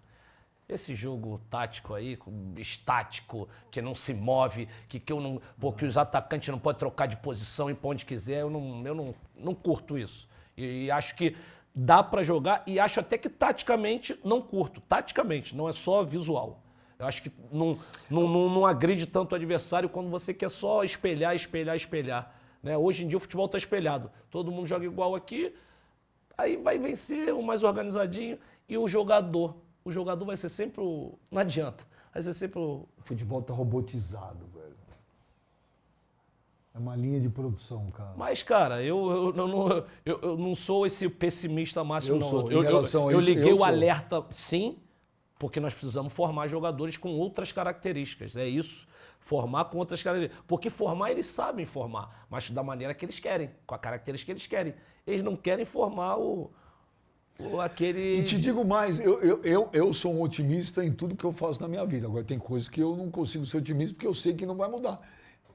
esse jogo tático aí, estático, que não se move, que, que, eu não, porque os atacantes não podem trocar de posição e para onde quiser, eu não, eu não, não curto isso. E, e acho que dá para jogar e acho até que taticamente não curto. Taticamente, não é só visual. Eu acho que não, não, não, não agride tanto o adversário quando você quer só espelhar, espelhar, espelhar. Né? Hoje em dia o futebol está espelhado. Todo mundo joga igual aqui, aí vai vencer o mais organizadinho e o jogador o jogador vai ser sempre o. Não adianta. Vai ser sempre o. O futebol tá robotizado, velho. É uma linha de produção, cara. Mas, cara, eu, eu, não, eu, eu não sou esse pessimista máximo, eu não. Sou. Eu, eu, eu liguei o alerta, sim, porque nós precisamos formar jogadores com outras características. É isso. Formar com outras características. Porque formar, eles sabem formar, mas da maneira que eles querem, com a característica que eles querem. Eles não querem formar o, ou aquele... E te digo mais, eu, eu, eu, eu, sou um otimista em tudo que eu faço na minha vida. Agora, tem coisas que eu não consigo ser otimista porque eu sei que não vai mudar.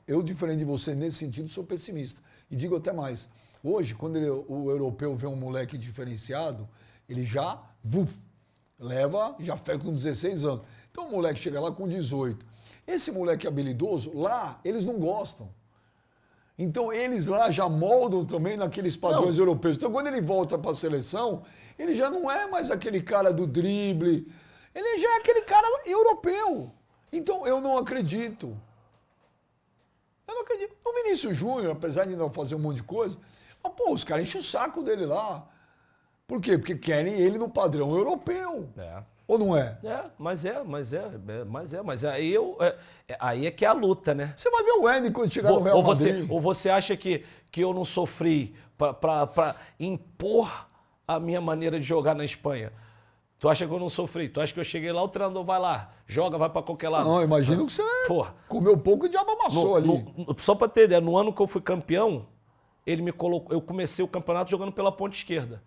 Eu, diferente de você, nesse sentido, sou pessimista. E digo até mais. Hoje, quando ele, o europeu vê um moleque diferenciado, ele já vuf, leva, já fica com 16 anos. Então o moleque chega lá com 18. Esse moleque habilidoso, lá, eles não gostam. Então eles lá já moldam também naqueles padrões não. europeus. Então quando ele volta para a seleção, ele já não é mais aquele cara do drible, ele já é aquele cara europeu. Então eu não acredito. Eu não acredito. O Vinícius Júnior, apesar de não fazer um monte de coisa, mas pô, os caras enchem o saco dele lá. Por quê? Porque querem ele no padrão europeu. É. Ou não é? É, mas é, mas é, é mas é, mas aí eu, é, é aí é que é a luta, né? Você vai ver o N quando chegar ou, no Real ou Madrid. Você, ou você acha que, que eu não sofri para impor a minha maneira de jogar na Espanha? Tu acha que eu não sofri? Tu acha que eu cheguei lá, o treinador vai lá, joga, vai para qualquer lado? Não, imagino que você ah, Porra. comeu pouco e diabo amassou no, ali. No, só para ter ideia, no ano que eu fui campeão, ele me colocou, eu comecei o campeonato jogando pela ponta esquerda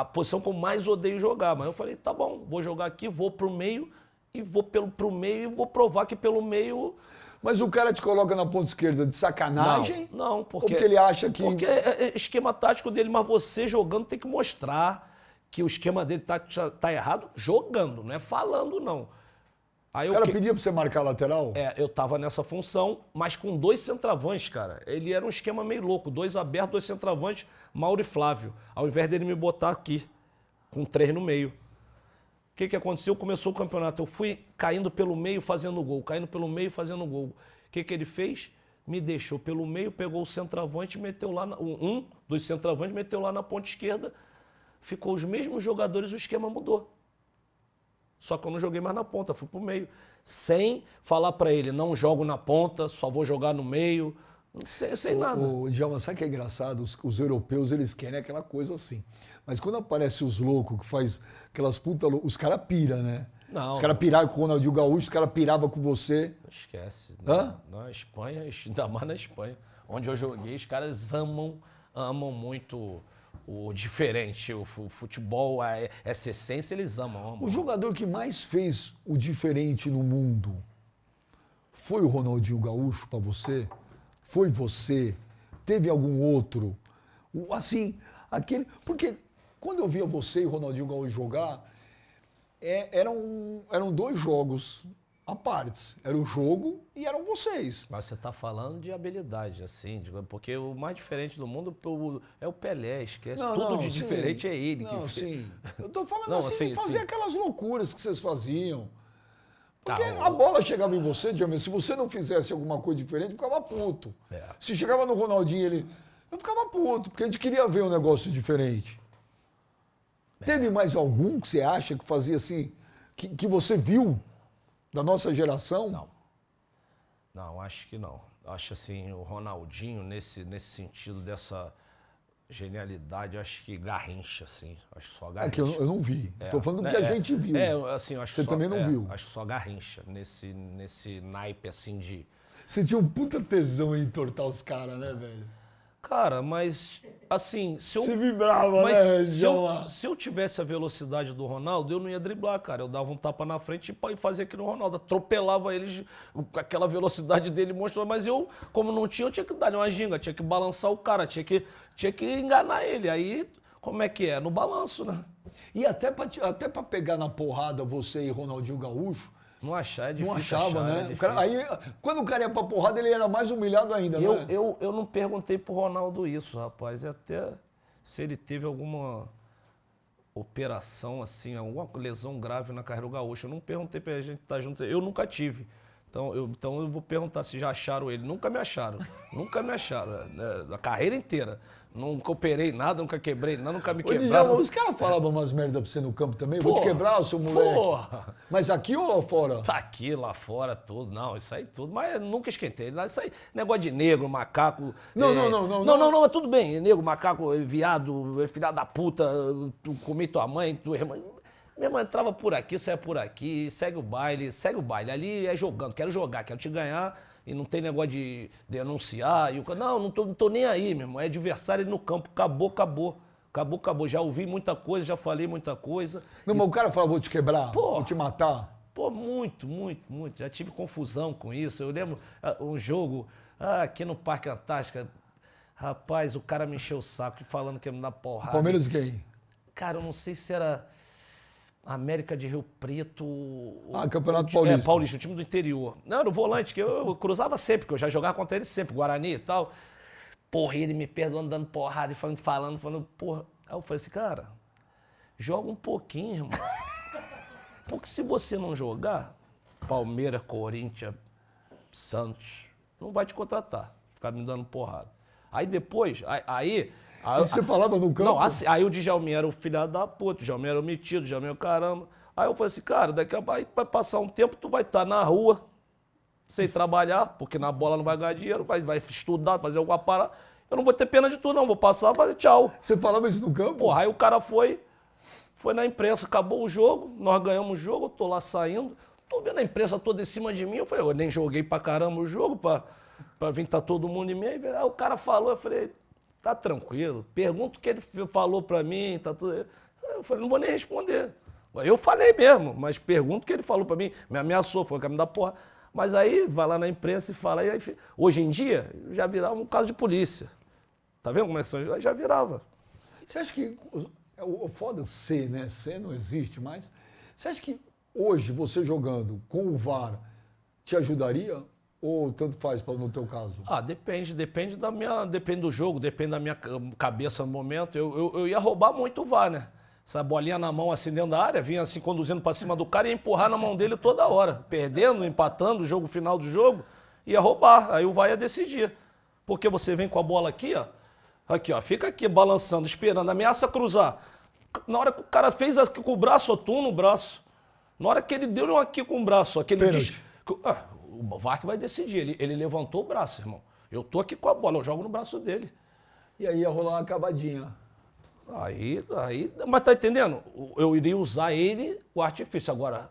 a posição que eu mais odeio jogar. Mas eu falei, tá bom, vou jogar aqui, vou pro meio e vou pelo, pro meio e vou provar que pelo meio. Mas o cara te coloca na ponta esquerda de sacanagem? Não, não porque. Ou porque ele acha que. Porque é, é, é esquema tático dele, mas você jogando tem que mostrar que o esquema dele tá, tá errado jogando, não é falando, não. Aí o cara que... pedia pra você marcar lateral? É, eu tava nessa função, mas com dois centravantes, cara. Ele era um esquema meio louco, dois abertos, dois centravantes, Mauro e Flávio. Ao invés dele me botar aqui, com três no meio. O que, que aconteceu? Começou o campeonato. Eu fui caindo pelo meio fazendo gol, caindo pelo meio fazendo gol. O que, que ele fez? Me deixou pelo meio, pegou o centroavante, meteu lá. Na... Um dos centroavantes meteu lá na ponta esquerda. Ficou os mesmos jogadores, o esquema mudou. Só que eu não joguei mais na ponta, fui pro meio. Sem falar para ele, não jogo na ponta, só vou jogar no meio. sem sei, o, nada. O Djalma, sabe que é engraçado? Os, os, europeus, eles querem aquela coisa assim. Mas quando aparece os loucos que faz aquelas putas loucas, os caras piram, né? Não. Os caras piravam com o Ronaldinho Gaúcho, os caras piravam com você. Esquece. Hã? Na, na Espanha, ainda mais na Espanha. Onde eu joguei, os caras amam, amam muito o diferente, o futebol, é, é essa essência, eles amam, amam. O jogador que mais fez o diferente no mundo foi o Ronaldinho Gaúcho para você? Foi você? Teve algum outro? Assim, aquele. Porque quando eu via você e o Ronaldinho Gaúcho jogar, é, eram, eram dois jogos a partes. Era o jogo e eram vocês. Mas você está falando de habilidade, assim, porque o mais diferente do mundo é o Pelé, esquece. Não, Tudo não, de sim. diferente é ele. Não, que... sim. Eu estou falando não, assim, assim, de fazer sim. aquelas loucuras que vocês faziam. Tá, porque tá, a bola chegava em você, Djalma, se você não fizesse alguma coisa diferente, ficava puto. É. Se chegava no Ronaldinho, ele... Eu ficava puto, porque a gente queria ver um negócio diferente. É. Teve mais algum que você acha que fazia assim, que, que você viu da nossa geração? Não. Não, acho que não. Acho assim, o Ronaldinho, nesse, nesse sentido dessa genialidade, acho que garrincha, assim. Acho só garrincha. É que eu, eu não vi. Estou é. falando do que é, a é. gente viu. É, assim, acho Você só, também não é, viu. Acho só garrincha, nesse, nesse naipe, assim, de... Você tinha um puta tesão em entortar os caras, né, velho? Cara, mas assim, se eu. vibrava, né, mas né, se eu, se eu tivesse a velocidade do Ronaldo, eu não ia driblar, cara. Eu dava um tapa na frente e fazia aqui no Ronaldo. Atropelava eles aquela velocidade dele monstruosa Mas eu, como não tinha, eu tinha que dar uma ginga, tinha que balançar o cara, tinha que, tinha que enganar ele. Aí, como é que é? No balanço, né? E até pra, até pra pegar na porrada você e Ronaldinho Gaúcho, não achar é difícil. Não achava, achar, né? É cara, aí, quando o cara ia pra porrada, ele era mais humilhado ainda, eu, né? Eu, eu não perguntei pro Ronaldo isso, rapaz. É até se ele teve alguma operação, assim, alguma lesão grave na carreira do Gaúcho. Eu não perguntei pra gente estar tá junto. Eu nunca tive. Então eu, então eu vou perguntar se já acharam ele. Nunca me acharam. Nunca me acharam. Né? A carreira inteira. Nunca operei nada, nunca quebrei nada, nunca me quebraram. Os caras falavam umas merda pra você no campo também? Porra, Vou te quebrar, seu moleque. Porra. Mas aqui ou lá fora? Tá aqui, lá fora, tudo. Não, isso aí tudo. Mas nunca esquentei. Isso aí, negócio de negro, macaco. Não, é... não, não, não. Não, não, não, mas tudo bem. Negro, macaco, eh, viado, eh, filha da puta, tu comi tua mãe, tua é irmã. Minha mãe entrava por aqui, saia por aqui, segue o baile, segue o baile. Ali é jogando, quero jogar, quero te ganhar e não tem negócio de denunciar. E o não, não tô, não tô nem aí, meu irmão. É adversário no campo. Acabou, acabou. Acabou, acabou. Já ouvi muita coisa, já falei muita coisa. Não, e... mas o cara falou vou te quebrar, vou te matar. Pô, muito, muito, muito. Já tive confusão com isso. Eu lembro ah, um jogo ah, aqui no Parque Antártica. Rapaz, o cara me encheu o saco falando que ia me dar porrada. Palmeiras quem? Cara, eu não sei se era América de Rio Preto. Ah, Campeonato o, Paulista. É, Paulista, o time do interior. Não, era o volante, que eu, eu cruzava sempre, que eu já jogava contra ele sempre, Guarani e tal. Porra, ele me perdoando, dando porrada e falando, falando, falando, porra. Aí eu falei assim, cara, joga um pouquinho, irmão. Porque se você não jogar, Palmeiras, Corinthians, Santos, não vai te contratar. Ficar me dando porrada. Aí depois, aí, aí Aí, você falava no campo? Não, assim, aí o Djalminha era o filhado da puta, o Djalminha era o metido, o era é o caramba. Aí eu falei assim, cara, daqui a vai passar um tempo, tu vai estar tá na rua, sem trabalhar, porque na bola não vai ganhar dinheiro, vai, vai estudar, fazer alguma parada. Eu não vou ter pena de tu, não, vou passar, fazer tchau. Você falava isso no campo? Porra, aí o cara foi, foi na imprensa, acabou o jogo, nós ganhamos o jogo, eu tô lá saindo, tô vendo a imprensa toda em cima de mim, eu falei, eu nem joguei pra caramba o jogo, pra, pra vir tá todo mundo em mim. Aí o cara falou, eu falei, tá tranquilo, pergunta o que ele falou para mim, tá tudo. Eu falei, não vou nem responder. Eu falei mesmo, mas pergunta o que ele falou para mim, me ameaçou, foi o caminho da porra. Mas aí vai lá na imprensa e fala, e aí, hoje em dia já virava um caso de polícia. Tá vendo como é que são? Já virava. Você acha que. O foda é ser, né? Ser não existe mais. Você acha que hoje você jogando com o VAR te ajudaria ou tanto faz no teu caso? Ah, depende, depende da minha. Depende do jogo, depende da minha cabeça no momento. Eu, eu, eu ia roubar muito o VAR, né? Essa bolinha na mão assim dentro da área, vinha assim conduzindo para cima do cara e ia empurrar na mão dele toda hora. Perdendo, empatando, jogo final do jogo, ia roubar. Aí o VAR ia decidir. Porque você vem com a bola aqui, ó. Aqui, ó. Fica aqui balançando, esperando, ameaça cruzar. Na hora que o cara fez aqui com o braço, ó, tu no braço. Na hora que ele deu aqui com o braço, aquele o VAR que vai decidir. Ele, ele levantou o braço, irmão. Eu tô aqui com a bola, eu jogo no braço dele. E aí ia rolar uma acabadinha. Aí, aí, mas tá entendendo? Eu iria usar ele, o artifício. Agora,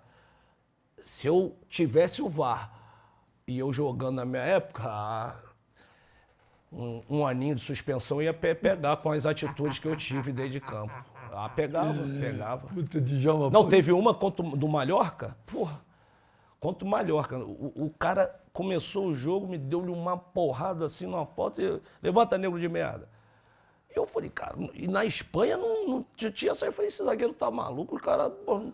se eu tivesse o VAR e eu jogando na minha época, um, um aninho de suspensão ia pe pegar com as atitudes que eu tive dentro de campo. Ah, pegava, pegava. Puta de jama, Não, teve uma contra do Mallorca, porra. Quanto o Mallorca. O, o, cara começou o jogo, me deu-lhe uma porrada assim numa foto. E, Levanta, negro de merda. Eu falei, cara, e na Espanha não, não tinha essa. Eu falei, esse zagueiro tá maluco, o cara. Pô,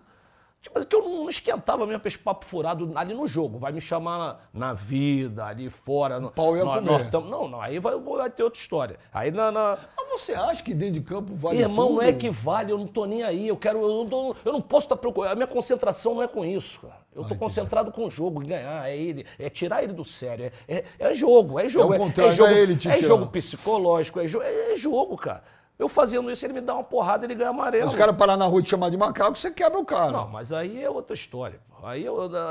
tipo, que eu não, não esquentava mesmo pra esse papo furado ali no jogo. Vai me chamar na, na vida, ali fora. No, Pau ia no, não, não, aí vai, vai, ter outra história. Aí na, na... Mas você acha que dentro de campo vale Irmão, tudo? não é que vale, eu não tô nem aí. Eu quero. Eu não, eu não posso estar tá preocupado. A minha concentração não é com isso, cara. Eu estou ah, concentrado com o jogo, ganhar, é ele, é tirar ele do sério. É, é, é jogo, é jogo. É, é, é contrário, é, jogo, é ele, É jogo psicológico, é, jo é, é jogo, cara. Eu fazendo isso, ele me dá uma porrada, ele ganha amarelo. Os caras parar na rua e te chamar de macaco, você quebra o cara. Não, mas aí é outra história. Aí,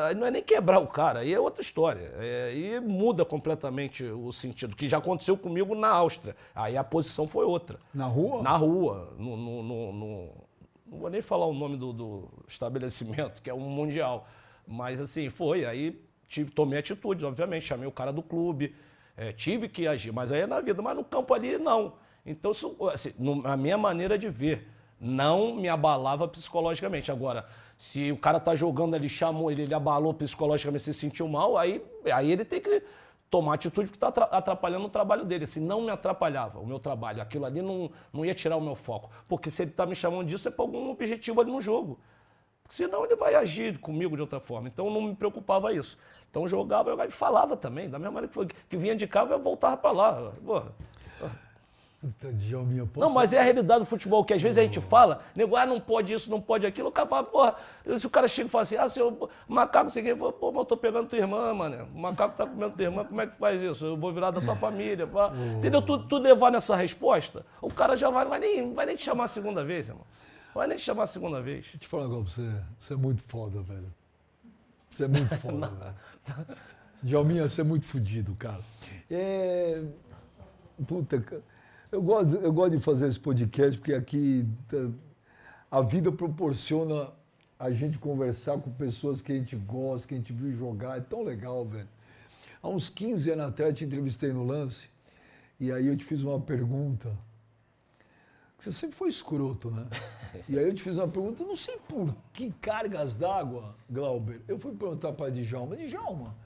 aí não é nem quebrar o cara, aí é outra história. É, e muda completamente o sentido, que já aconteceu comigo na Áustria. Aí a posição foi outra. Na rua? Na rua. No, no, no, no não vou nem falar o nome do, do estabelecimento, que é um mundial. Mas assim, foi. Aí tive, tomei atitudes, obviamente, chamei o cara do clube, é, tive que agir, mas aí é na vida, mas no campo ali não. Então, isso, assim, a minha maneira de ver não me abalava psicologicamente. Agora, se o cara tá jogando, ele chamou, ele, ele abalou psicologicamente, se sentiu mal, aí, aí ele tem que tomar atitude que está atrapalhando o trabalho dele. Se não me atrapalhava o meu trabalho, aquilo ali não, não ia tirar o meu foco. Porque se ele está me chamando disso, é para algum objetivo ali no jogo senão ele vai agir comigo de outra forma. Então não me preocupava isso. Então jogava, jogava e falava também, da mesma maneira que, foi, que vinha de casa eu voltava para lá. Porra. Não, mas é a realidade do futebol, que às vezes a gente fala, nego, ah, não pode isso, não pode aquilo, o cara fala, porra, se o cara chega e fala assim, ah, seu macaco, você quer, pô, mas eu tô pegando tua irmã, mano, o macaco tá comendo tua irmã, como é que faz isso? Eu vou virar da tua família, pô Entendeu? Tu, tu levar nessa resposta, o cara já vai, vai nem, vai nem te chamar a segunda vez, irmão. Vai nem chamar a segunda vez. Deixa eu te falar agora pra você. Você é muito foda, velho. Você é muito foda, velho. você é muito fodido, cara. É... Puta, eu gosto, eu gosto de fazer esse podcast porque aqui tá, a vida proporciona a gente conversar com pessoas que a gente gosta, que a gente viu jogar. É tão legal, velho. Há uns 15 anos atrás, te entrevistei no lance e aí eu te fiz uma pergunta você sempre foi escroto, né? e aí eu te fiz uma pergunta, não sei por que cargas d'água, Glauber. Eu fui perguntar para Djalma, Djalma,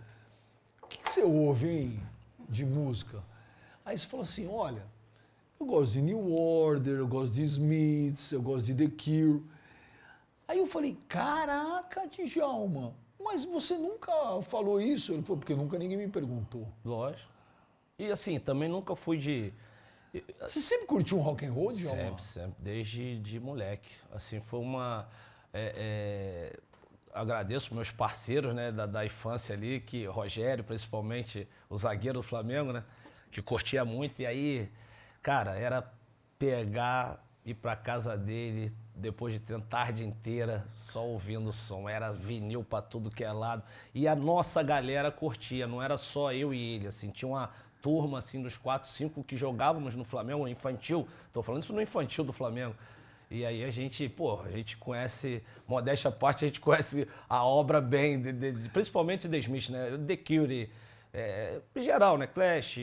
o que, que você ouve, hein, de música? Aí você falou assim, olha, eu gosto de New Order, eu gosto de Smiths, eu gosto de The Cure. Aí eu falei, caraca, Djalma, mas você nunca falou isso? Ele falou, porque nunca ninguém me perguntou. Lógico. E assim, também nunca fui de você sempre curtiu um rock and roll, Djalma? Sempre, sempre. Desde de moleque. Assim, foi uma... É, é, agradeço meus parceiros né, da, da infância ali, que Rogério, principalmente, o zagueiro do Flamengo, né? Que curtia muito. E aí, cara, era pegar, ir pra casa dele, depois de ter tarde inteira só ouvindo o som. Era vinil para tudo que é lado. E a nossa galera curtia, não era só eu e ele, assim, tinha uma turma, assim, dos quatro, cinco que jogávamos no Flamengo, é infantil. Estou falando isso no infantil do Flamengo. E aí a gente, pô, a gente conhece, modéstia à parte, a gente conhece a obra bem, de, de, principalmente The Smith, né? The Cure, é, geral, né? Clash,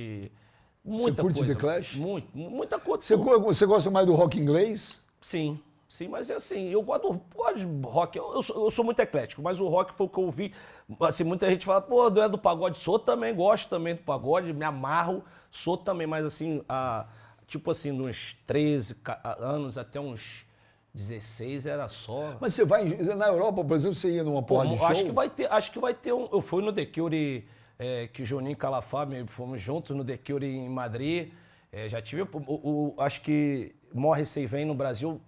muita coisa. Você curte coisa, The Clash? Muito, muita coisa. Você, você gosta mais do rock inglês? Sim. Sim, mas é assim, eu gosto, gosto de rock, eu, sou, eu, sou, muito eclético, mas o rock foi o que eu ouvi, assim, muita gente fala, pô, não é do pagode, sou também, gosto também do pagode, me amarro, sou também, mas assim, a, tipo assim, uns 13 anos até uns 16 era só. Mas você vai, na Europa, por exemplo, você ia numa porra de show? Acho que vai ter, acho que vai ter um, eu fui no The Cure, é, que o Juninho Calafá, fomos juntos no The Cure em Madrid, é, já tive, o, o, acho que Morre Sem Vem no Brasil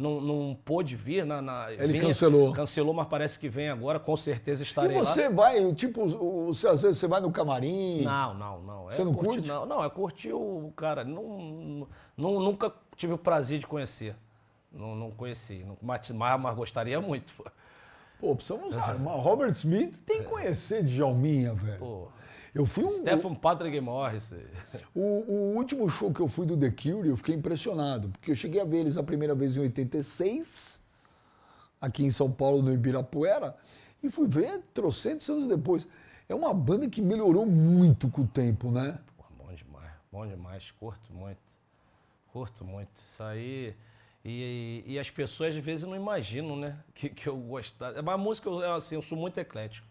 não, não pôde vir. Na, né, na Ele vinha, cancelou. Cancelou, mas parece que vem agora, com certeza estarei lá. E você lá. vai, tipo, você, às vezes você vai no camarim? Não, não, não. Você é, não curte? Não, não, é curtir o cara. Não, não, nunca tive o prazer de conhecer. Não, não conheci, não, mas, mas gostaria muito. Pô, precisamos usar. Robert Smith tem que conhecer Djalminha, velho. Pô. Eu fui um. Stephen Patrick Morris. O, o, último show que eu fui do The Cure, eu fiquei impressionado, porque eu cheguei a ver eles a primeira vez em 86, aqui em São Paulo, no Ibirapuera, e fui ver trocentos anos depois. É uma banda que melhorou muito com o tempo, né? Pô, bom demais, bom demais, curto muito. Curto muito. Isso aí. E, e, e as pessoas às vezes não imaginam, né? Que, que eu gostava. Mas a música, assim, eu sou muito eclético.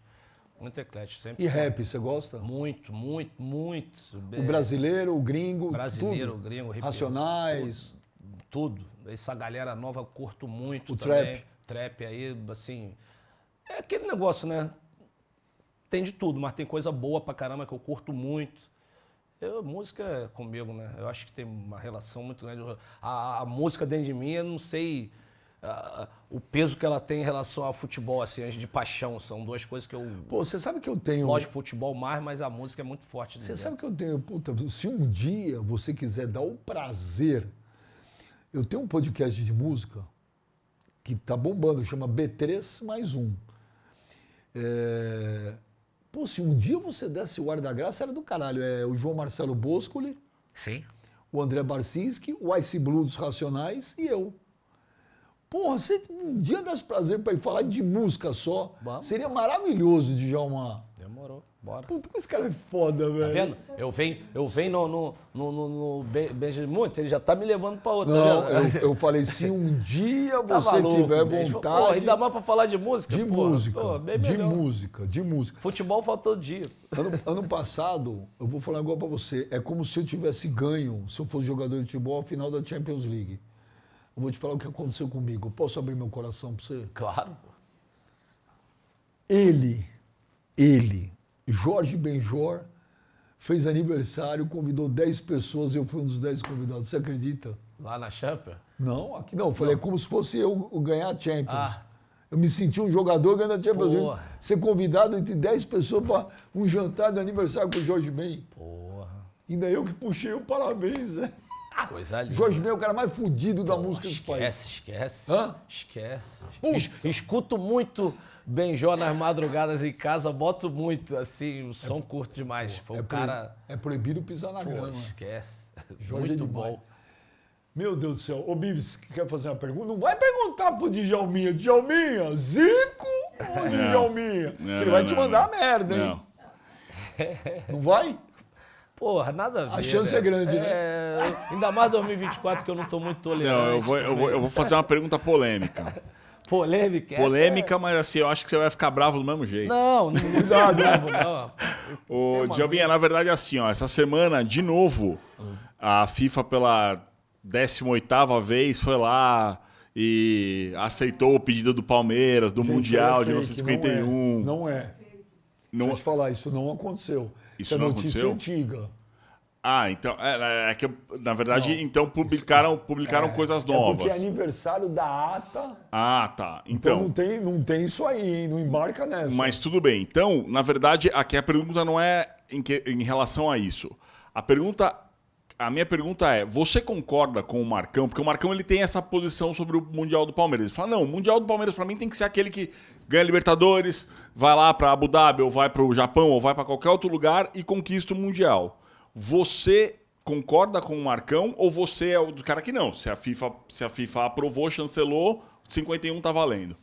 Muito eclético, sempre. E foi. rap, você gosta? Muito, muito, muito. O brasileiro, o gringo, Brasileiro, tudo. gringo, hip Racionais. Tudo, tudo. Essa galera nova eu curto muito O também. trap. Trap aí, assim... É aquele negócio, né? Tem de tudo, mas tem coisa boa pra caramba que eu curto muito. Eu, música é comigo, né? Eu acho que tem uma relação muito grande. A, a música dentro de mim, eu não sei uh, o peso que ela tem em relação ao futebol, assim, de paixão. São duas coisas que eu. Pô, você sabe que eu tenho. Lógico, futebol mais, mas a música é muito forte. Você sabe que eu tenho. Puta, se um dia você quiser dar o prazer. Eu tenho um podcast de música que tá bombando, chama B3 mais um. É... Pô, se um dia você desse o ar da graça, era do caralho. É o João Marcelo Boscoli. Sim. O André Barcinski, o Ice Blue dos Racionais e eu. Porra, você, um dia desse prazer para ir falar de música só. Vamos. Seria maravilhoso, Djalma. Demorou, bora. Puta, como esse cara é foda, tá velho. Tá vendo? Eu venho, eu venho no, no, no, no, no Benjamin muito. ele já tá me levando pra outra. Não, tá eu, eu, falei, se um dia tá você tiver vontade... Porra, ainda mais pra falar de música? De porra. música, de música, de música. Futebol faltou dia. Ano, ano passado, eu vou falar agora pra você, é como se eu tivesse ganho, se eu fosse jogador de futebol, a final da Champions League. Eu vou te falar o que aconteceu comigo. posso abrir meu coração para você? Claro. Ele, ele, Jorge Benjor, fez aniversário, convidou 10 pessoas e eu fui um dos 10 convidados. Você acredita? Lá na Champions? Não, aqui não. Eu falei, é não. como se fosse eu ganhar a Champions. Ah. Eu me senti um jogador ganhando a Champions Porra. Ser convidado entre 10 pessoas para um jantar de aniversário com o Jorge Ben. Porra. Ainda eu que puxei o parabéns, né? Coisa linda. Jorge Ben é o cara mais fudido da Pô, música esquece, do país. Esquece, Hã? esquece. Escuto muito Benjó nas madrugadas em casa, boto muito, assim, o é som é, curto demais. Pô, é, cara... é proibido pisar na Pô, grama. Esquece. Jorge é muito é bom. Meu Deus do céu. Ô, Bibis, quer fazer uma pergunta? Não vai perguntar pro Djalminha. Djalminha, Zico ou Djalminha? Não, que ele vai não, te mandar não. merda, hein? Não vai? Porra, nada a ver. A chance né? é grande, né? É... Ainda mais 2024, que eu não estou muito tolerante. Não, eu vou, eu, vou, eu vou fazer uma pergunta polêmica. Polêmica? Polêmica, é... mas assim, eu acho que você vai ficar bravo do mesmo jeito. Não, não, não, não. O é Diabinha, na verdade, é assim, ó. Essa semana, de novo, a FIFA, pela 18ª vez, foi lá e aceitou o pedido do Palmeiras, do Gente, Mundial é fake, de 1951. Não é. Não é. Não... Deixa eu te falar, isso não aconteceu. Isso Essa é não notícia aconteceu? antiga. Ah, então. É, é que, na verdade, não, então publicaram, publicaram é, coisas novas. É porque é aniversário da ata. Ah, tá. Então, então, não, tem, não tem isso aí, não embarca nessa. Mas tudo bem. Então, na verdade, aqui a pergunta não é em, que, em relação a isso. A pergunta a minha pergunta é: você concorda com o Marcão? Porque o Marcão ele tem essa posição sobre o Mundial do Palmeiras. Ele fala: não, o Mundial do Palmeiras para mim tem que ser aquele que ganha Libertadores, vai lá para Abu Dhabi, ou vai para o Japão, ou vai para qualquer outro lugar e conquista o Mundial. Você concorda com o Marcão ou você é o do cara que não? Se a FIFA, se a FIFA aprovou, chancelou, 51 tá valendo.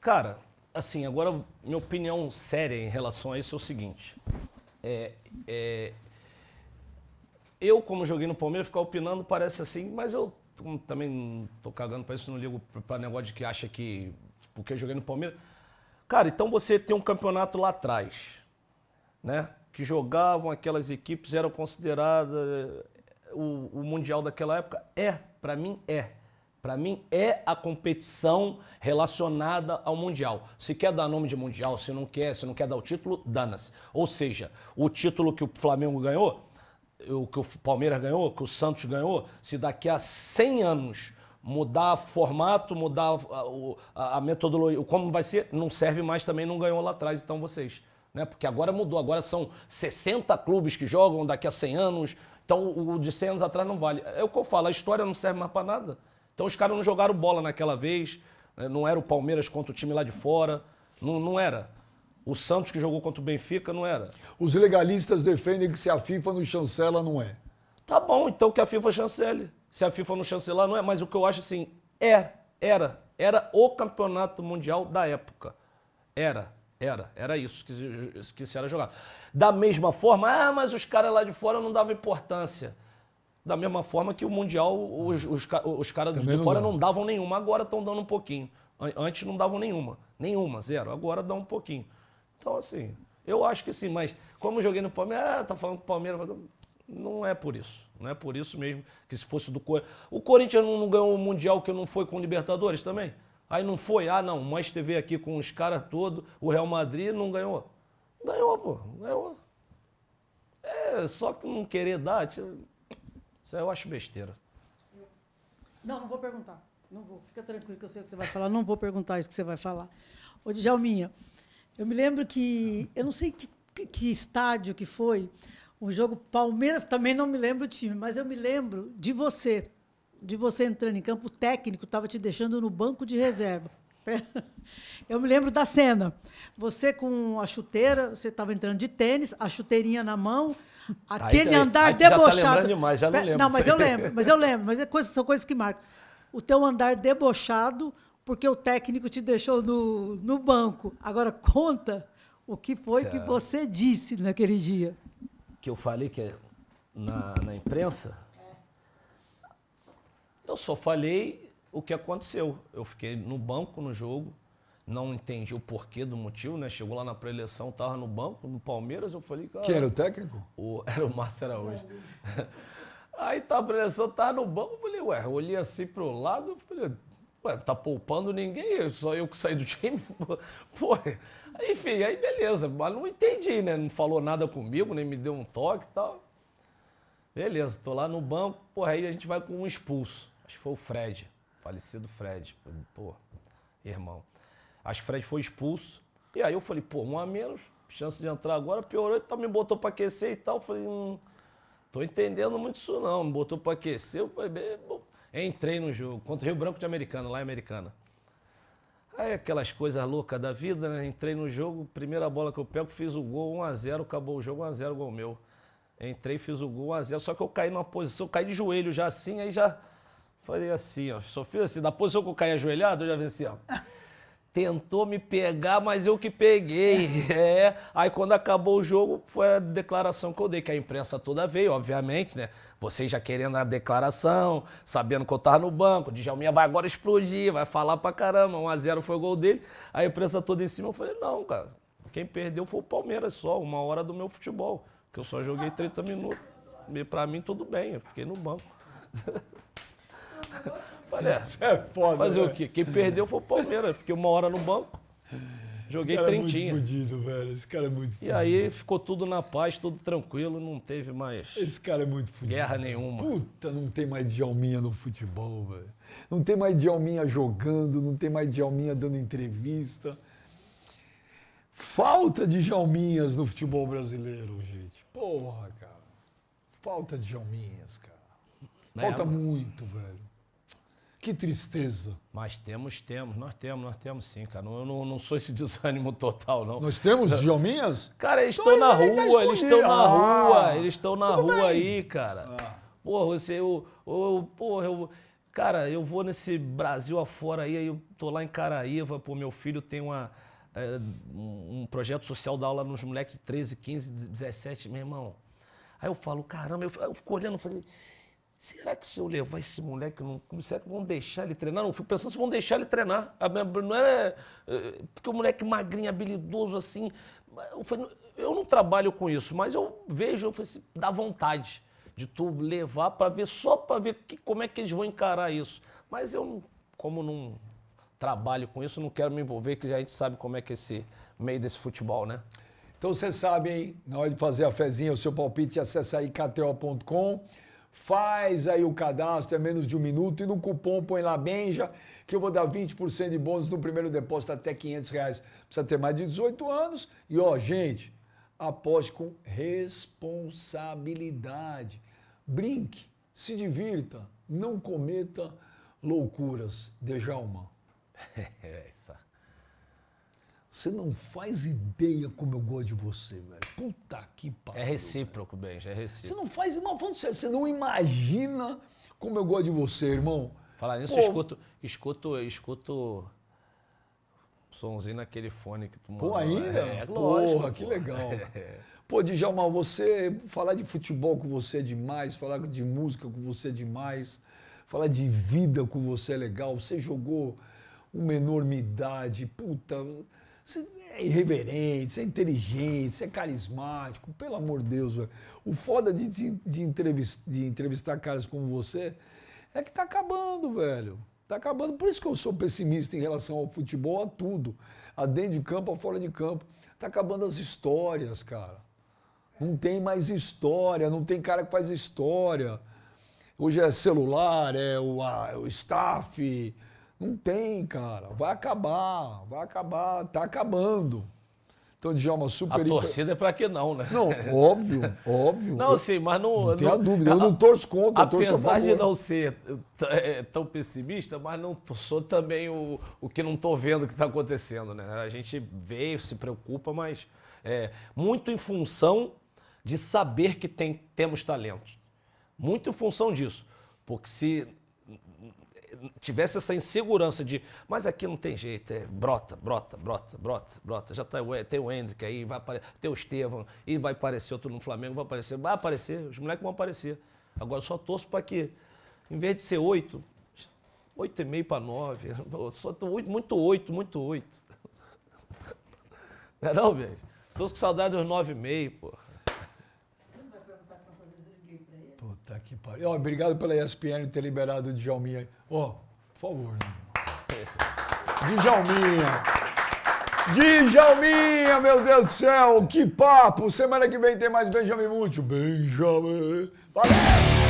Cara, assim, agora minha opinião séria em relação a isso é o seguinte. É, é, eu, como joguei no Palmeiras, ficar opinando parece assim, mas eu hum, também tô cagando pra isso, não ligo pra negócio de que acha que. Porque eu joguei no Palmeiras. Cara, então você tem um campeonato lá atrás, né? Que jogavam aquelas equipes, eram consideradas. O, o Mundial daquela época é, para mim é. Para mim é a competição relacionada ao Mundial. Se quer dar nome de Mundial, se não quer, se não quer dar o título, dana-se. Ou seja, o título que o Flamengo ganhou o que o Palmeiras ganhou, o que o Santos ganhou, se daqui a 100 anos mudar formato, mudar a, a, a metodologia, como vai ser, não serve mais também, não ganhou lá atrás, então vocês. Né? Porque agora mudou, agora são 60 clubes que jogam daqui a 100 anos, então o, o de 100 anos atrás não vale. É o que eu falo, a história não serve mais para nada. Então os caras não jogaram bola naquela vez, né? não era o Palmeiras contra o time lá de fora, não, não era. O Santos que jogou contra o Benfica não era. Os legalistas defendem que se a FIFA não chancela, não é. Tá bom, então que a FIFA chancele. Se a FIFA não chancelar, não é. Mas o que eu acho assim, é, era, era o campeonato mundial da época. Era, era, era isso que, que se era jogado. Da mesma forma, ah, mas os caras lá de fora não davam importância. Da mesma forma que o Mundial, os, os, os caras de não fora não davam nenhuma, agora estão dando um pouquinho. Antes não davam nenhuma, nenhuma, zero. Agora dá um pouquinho. Então, assim, eu acho que sim, mas como joguei no Palmeiras, ah, tá falando que o Palmeiras. Não é por isso. Não é por isso mesmo que se fosse do Corinthians. O Corinthians não, ganhou o Mundial que não foi com o Libertadores também? Aí não foi? Ah, não. Mas teve aqui com os caras todos, o Real Madrid não ganhou. Ganhou, pô. Ganhou. É, só que não querer dar, isso eu acho besteira. Não, não vou perguntar. Não vou. Fica tranquilo que eu sei o que você vai falar. Não vou perguntar isso que você vai falar. Ô, Djalminha, eu me lembro que, eu não sei que, que estádio que foi, o jogo Palmeiras, também não me lembro o time, mas eu me lembro de você, de você entrando em campo, o técnico estava te deixando no banco de reserva. Eu me lembro da cena. Você com a chuteira, você estava entrando de tênis, a chuteirinha na mão, aquele tá aí, andar aí, tá debochado. Tá demais, não, não mas eu lembro, mas eu lembro, mas é coisa, são coisas que marcam. O teu andar debochado, porque o técnico te deixou no, no banco. Agora, conta o que foi Cara, que você disse naquele dia. Que eu falei que é na, na imprensa? É. Eu só falei o que aconteceu. Eu fiquei no banco no jogo, não entendi o porquê do motivo, né? Chegou lá na pré tava no banco, no Palmeiras, eu falei, Quem era o técnico? O, era o Márcio Araújo. Aí tá a pré tava tá no banco, eu falei, ué, eu olhei assim pro lado, eu falei, Ué, tá poupando ninguém, só eu que saí do time. Pô, enfim, aí beleza. Mas não entendi, né? Não falou nada comigo, nem me deu um toque e tal. Beleza, tô lá no banco, porra, aí a gente vai com um expulso. Acho que foi o Fred, falecido Fred. Pô, irmão. Acho que o Fred foi expulso. E aí eu falei, pô, um a menos, chance de entrar agora, piorou, então me botou pra aquecer e tal. falei, não hum, tô entendendo muito isso não. Me botou pra aquecer, eu falei, Entrei no jogo contra o Rio Branco de Americana, lá em Americana. Aí aquelas coisas loucas da vida, né? Entrei no jogo, primeira bola que eu pego, fiz o gol 1x0, acabou o jogo 1x0, gol meu. Entrei, fiz o gol 1x0, só que eu caí numa posição, caí de joelho já assim, aí já falei assim, ó. Só fiz assim, da posição que eu caí ajoelhado, eu já venci, ó tentou me pegar, mas eu que peguei. É. Aí quando acabou o jogo, foi a declaração que eu dei, que a imprensa toda veio, obviamente, né? Vocês já querendo a declaração, sabendo que eu tava no banco, o Djalminha vai agora explodir, vai falar pra caramba, 1x0 foi o gol dele. A imprensa toda em cima, eu falei, não, cara, quem perdeu foi o Palmeiras só, uma hora do meu futebol, que eu só joguei 30 minutos. E pra mim tudo bem, eu fiquei no banco. Falei, é, ah, Isso é foda. Fazer o né? quê? Quem perdeu foi o Palmeiras. Fiquei uma hora no banco. Joguei Esse cara É muito fudido, velho. Esse cara é muito fudido. E aí ficou tudo na paz, tudo tranquilo, não teve mais. Esse cara é muito fudido. Guerra nenhuma. Puta, não tem mais Djalminha no futebol, velho. Não tem mais Djalminha jogando, não tem mais Djalminha dando entrevista. Falta de Djalminhas no futebol brasileiro, gente. Porra, cara. Falta de Djalminhas, cara. Né? Falta é, muito, velho. Que tristeza. Mas temos, temos, nós temos, nós temos sim, cara. Eu não, não sou esse desânimo total, não. Nós temos Djalminhas? Cara, eles então estão na, tá rua, eles estão na rua, ah, eles estão na rua aí, cara. Ah. Porra, você, eu, eu, porra, eu, cara, eu vou nesse Brasil afora aí, eu tô lá em Caraíva, pô, meu filho tem uma, é, um projeto social da aula nos moleques de 13, 15, 17, meu irmão. Aí eu falo, caramba, eu, eu fico olhando, falei, Será que se eu levar esse moleque não? será que vão deixar ele treinar? Não, fico pensando se vão deixar ele treinar. Não é eh, porque o moleque magrinho, habilidoso assim. Eu, falei, eu não trabalho com isso, mas eu vejo, eu falei assim, dá vontade de tu levar para ver, só para ver que, como é que eles vão encarar isso. Mas eu, como não trabalho com isso, não quero me envolver, que a gente sabe como é que é esse meio desse futebol, né? Então você sabe, hein? Na hora de fazer a fezinha, o seu palpite, acessa aí kto.com. Faz aí o cadastro, é menos de um minuto, e no cupom põe lá Benja, que eu vou dar 20% de bônus no primeiro depósito até 500 reais. Precisa ter mais de 18 anos. E ó, gente, aposte com responsabilidade. Brinque, se divirta, não cometa loucuras. Dejalma. É, essa, você não faz ideia como eu gosto de você, velho. Puta que pariu. É recíproco, Benji, é recíproco. Você não faz, irmão, falando sério, você não imagina como eu gosto de você, irmão. Falar nisso, Pô, escuto, escuto, escuto somzinho naquele fone que tu mandou. Pô, ainda? É, é lógico. Porra, que legal. Pô, Djalma, você, falar de futebol com você é demais, falar de música com você é demais, falar de vida com você é legal. Você jogou uma enormidade, puta... Você é irreverente, você é inteligente, você é carismático, pelo amor de Deus. Velho. O foda de, de, de entrevistar caras como você é que tá acabando, velho. Tá acabando. Por isso que eu sou pessimista em relação ao futebol, a tudo. A dentro de campo, a fora de campo. Tá acabando as histórias, cara. Não tem mais história, não tem cara que faz história. Hoje é celular, é o, a, o staff, não tem, cara. Vai acabar, vai acabar, tá acabando. Então, Djalma, super... A torcida é para que não, né? Não, óbvio, óbvio. Não, sim, mas não... Não tenho dúvida, eu não torço contra, eu torço a Apesar de não ser é, é, tão pessimista, mas não sou também o, o que não estou vendo que está acontecendo, né? A gente vê, se preocupa, mas é, muito em função de saber que tem, temos talentos. Muito em função disso. Porque se tivesse essa insegurança de, mas aqui não tem jeito, é, brota, brota, brota, brota, brota. Já tá, tem o Hendrick aí, vai apare, tem o Estevam, e vai aparecer outro no Flamengo, vai aparecer, vai aparecer, os moleques vão aparecer. Agora só torço para que, em vez de ser oito, oito e meio para nove, só muito oito, muito oito. Não é não, velho? Tô com saudade dos nove e meio, pô. que pariu. Oh, obrigado pela ESPN ter liberado o Djalminha. Ó, oh, por favor. Né? Djalminha. Djalminha, meu Deus do céu, que papo! Semana que vem tem mais Benjamin Múcio. Benjamin. Valeu!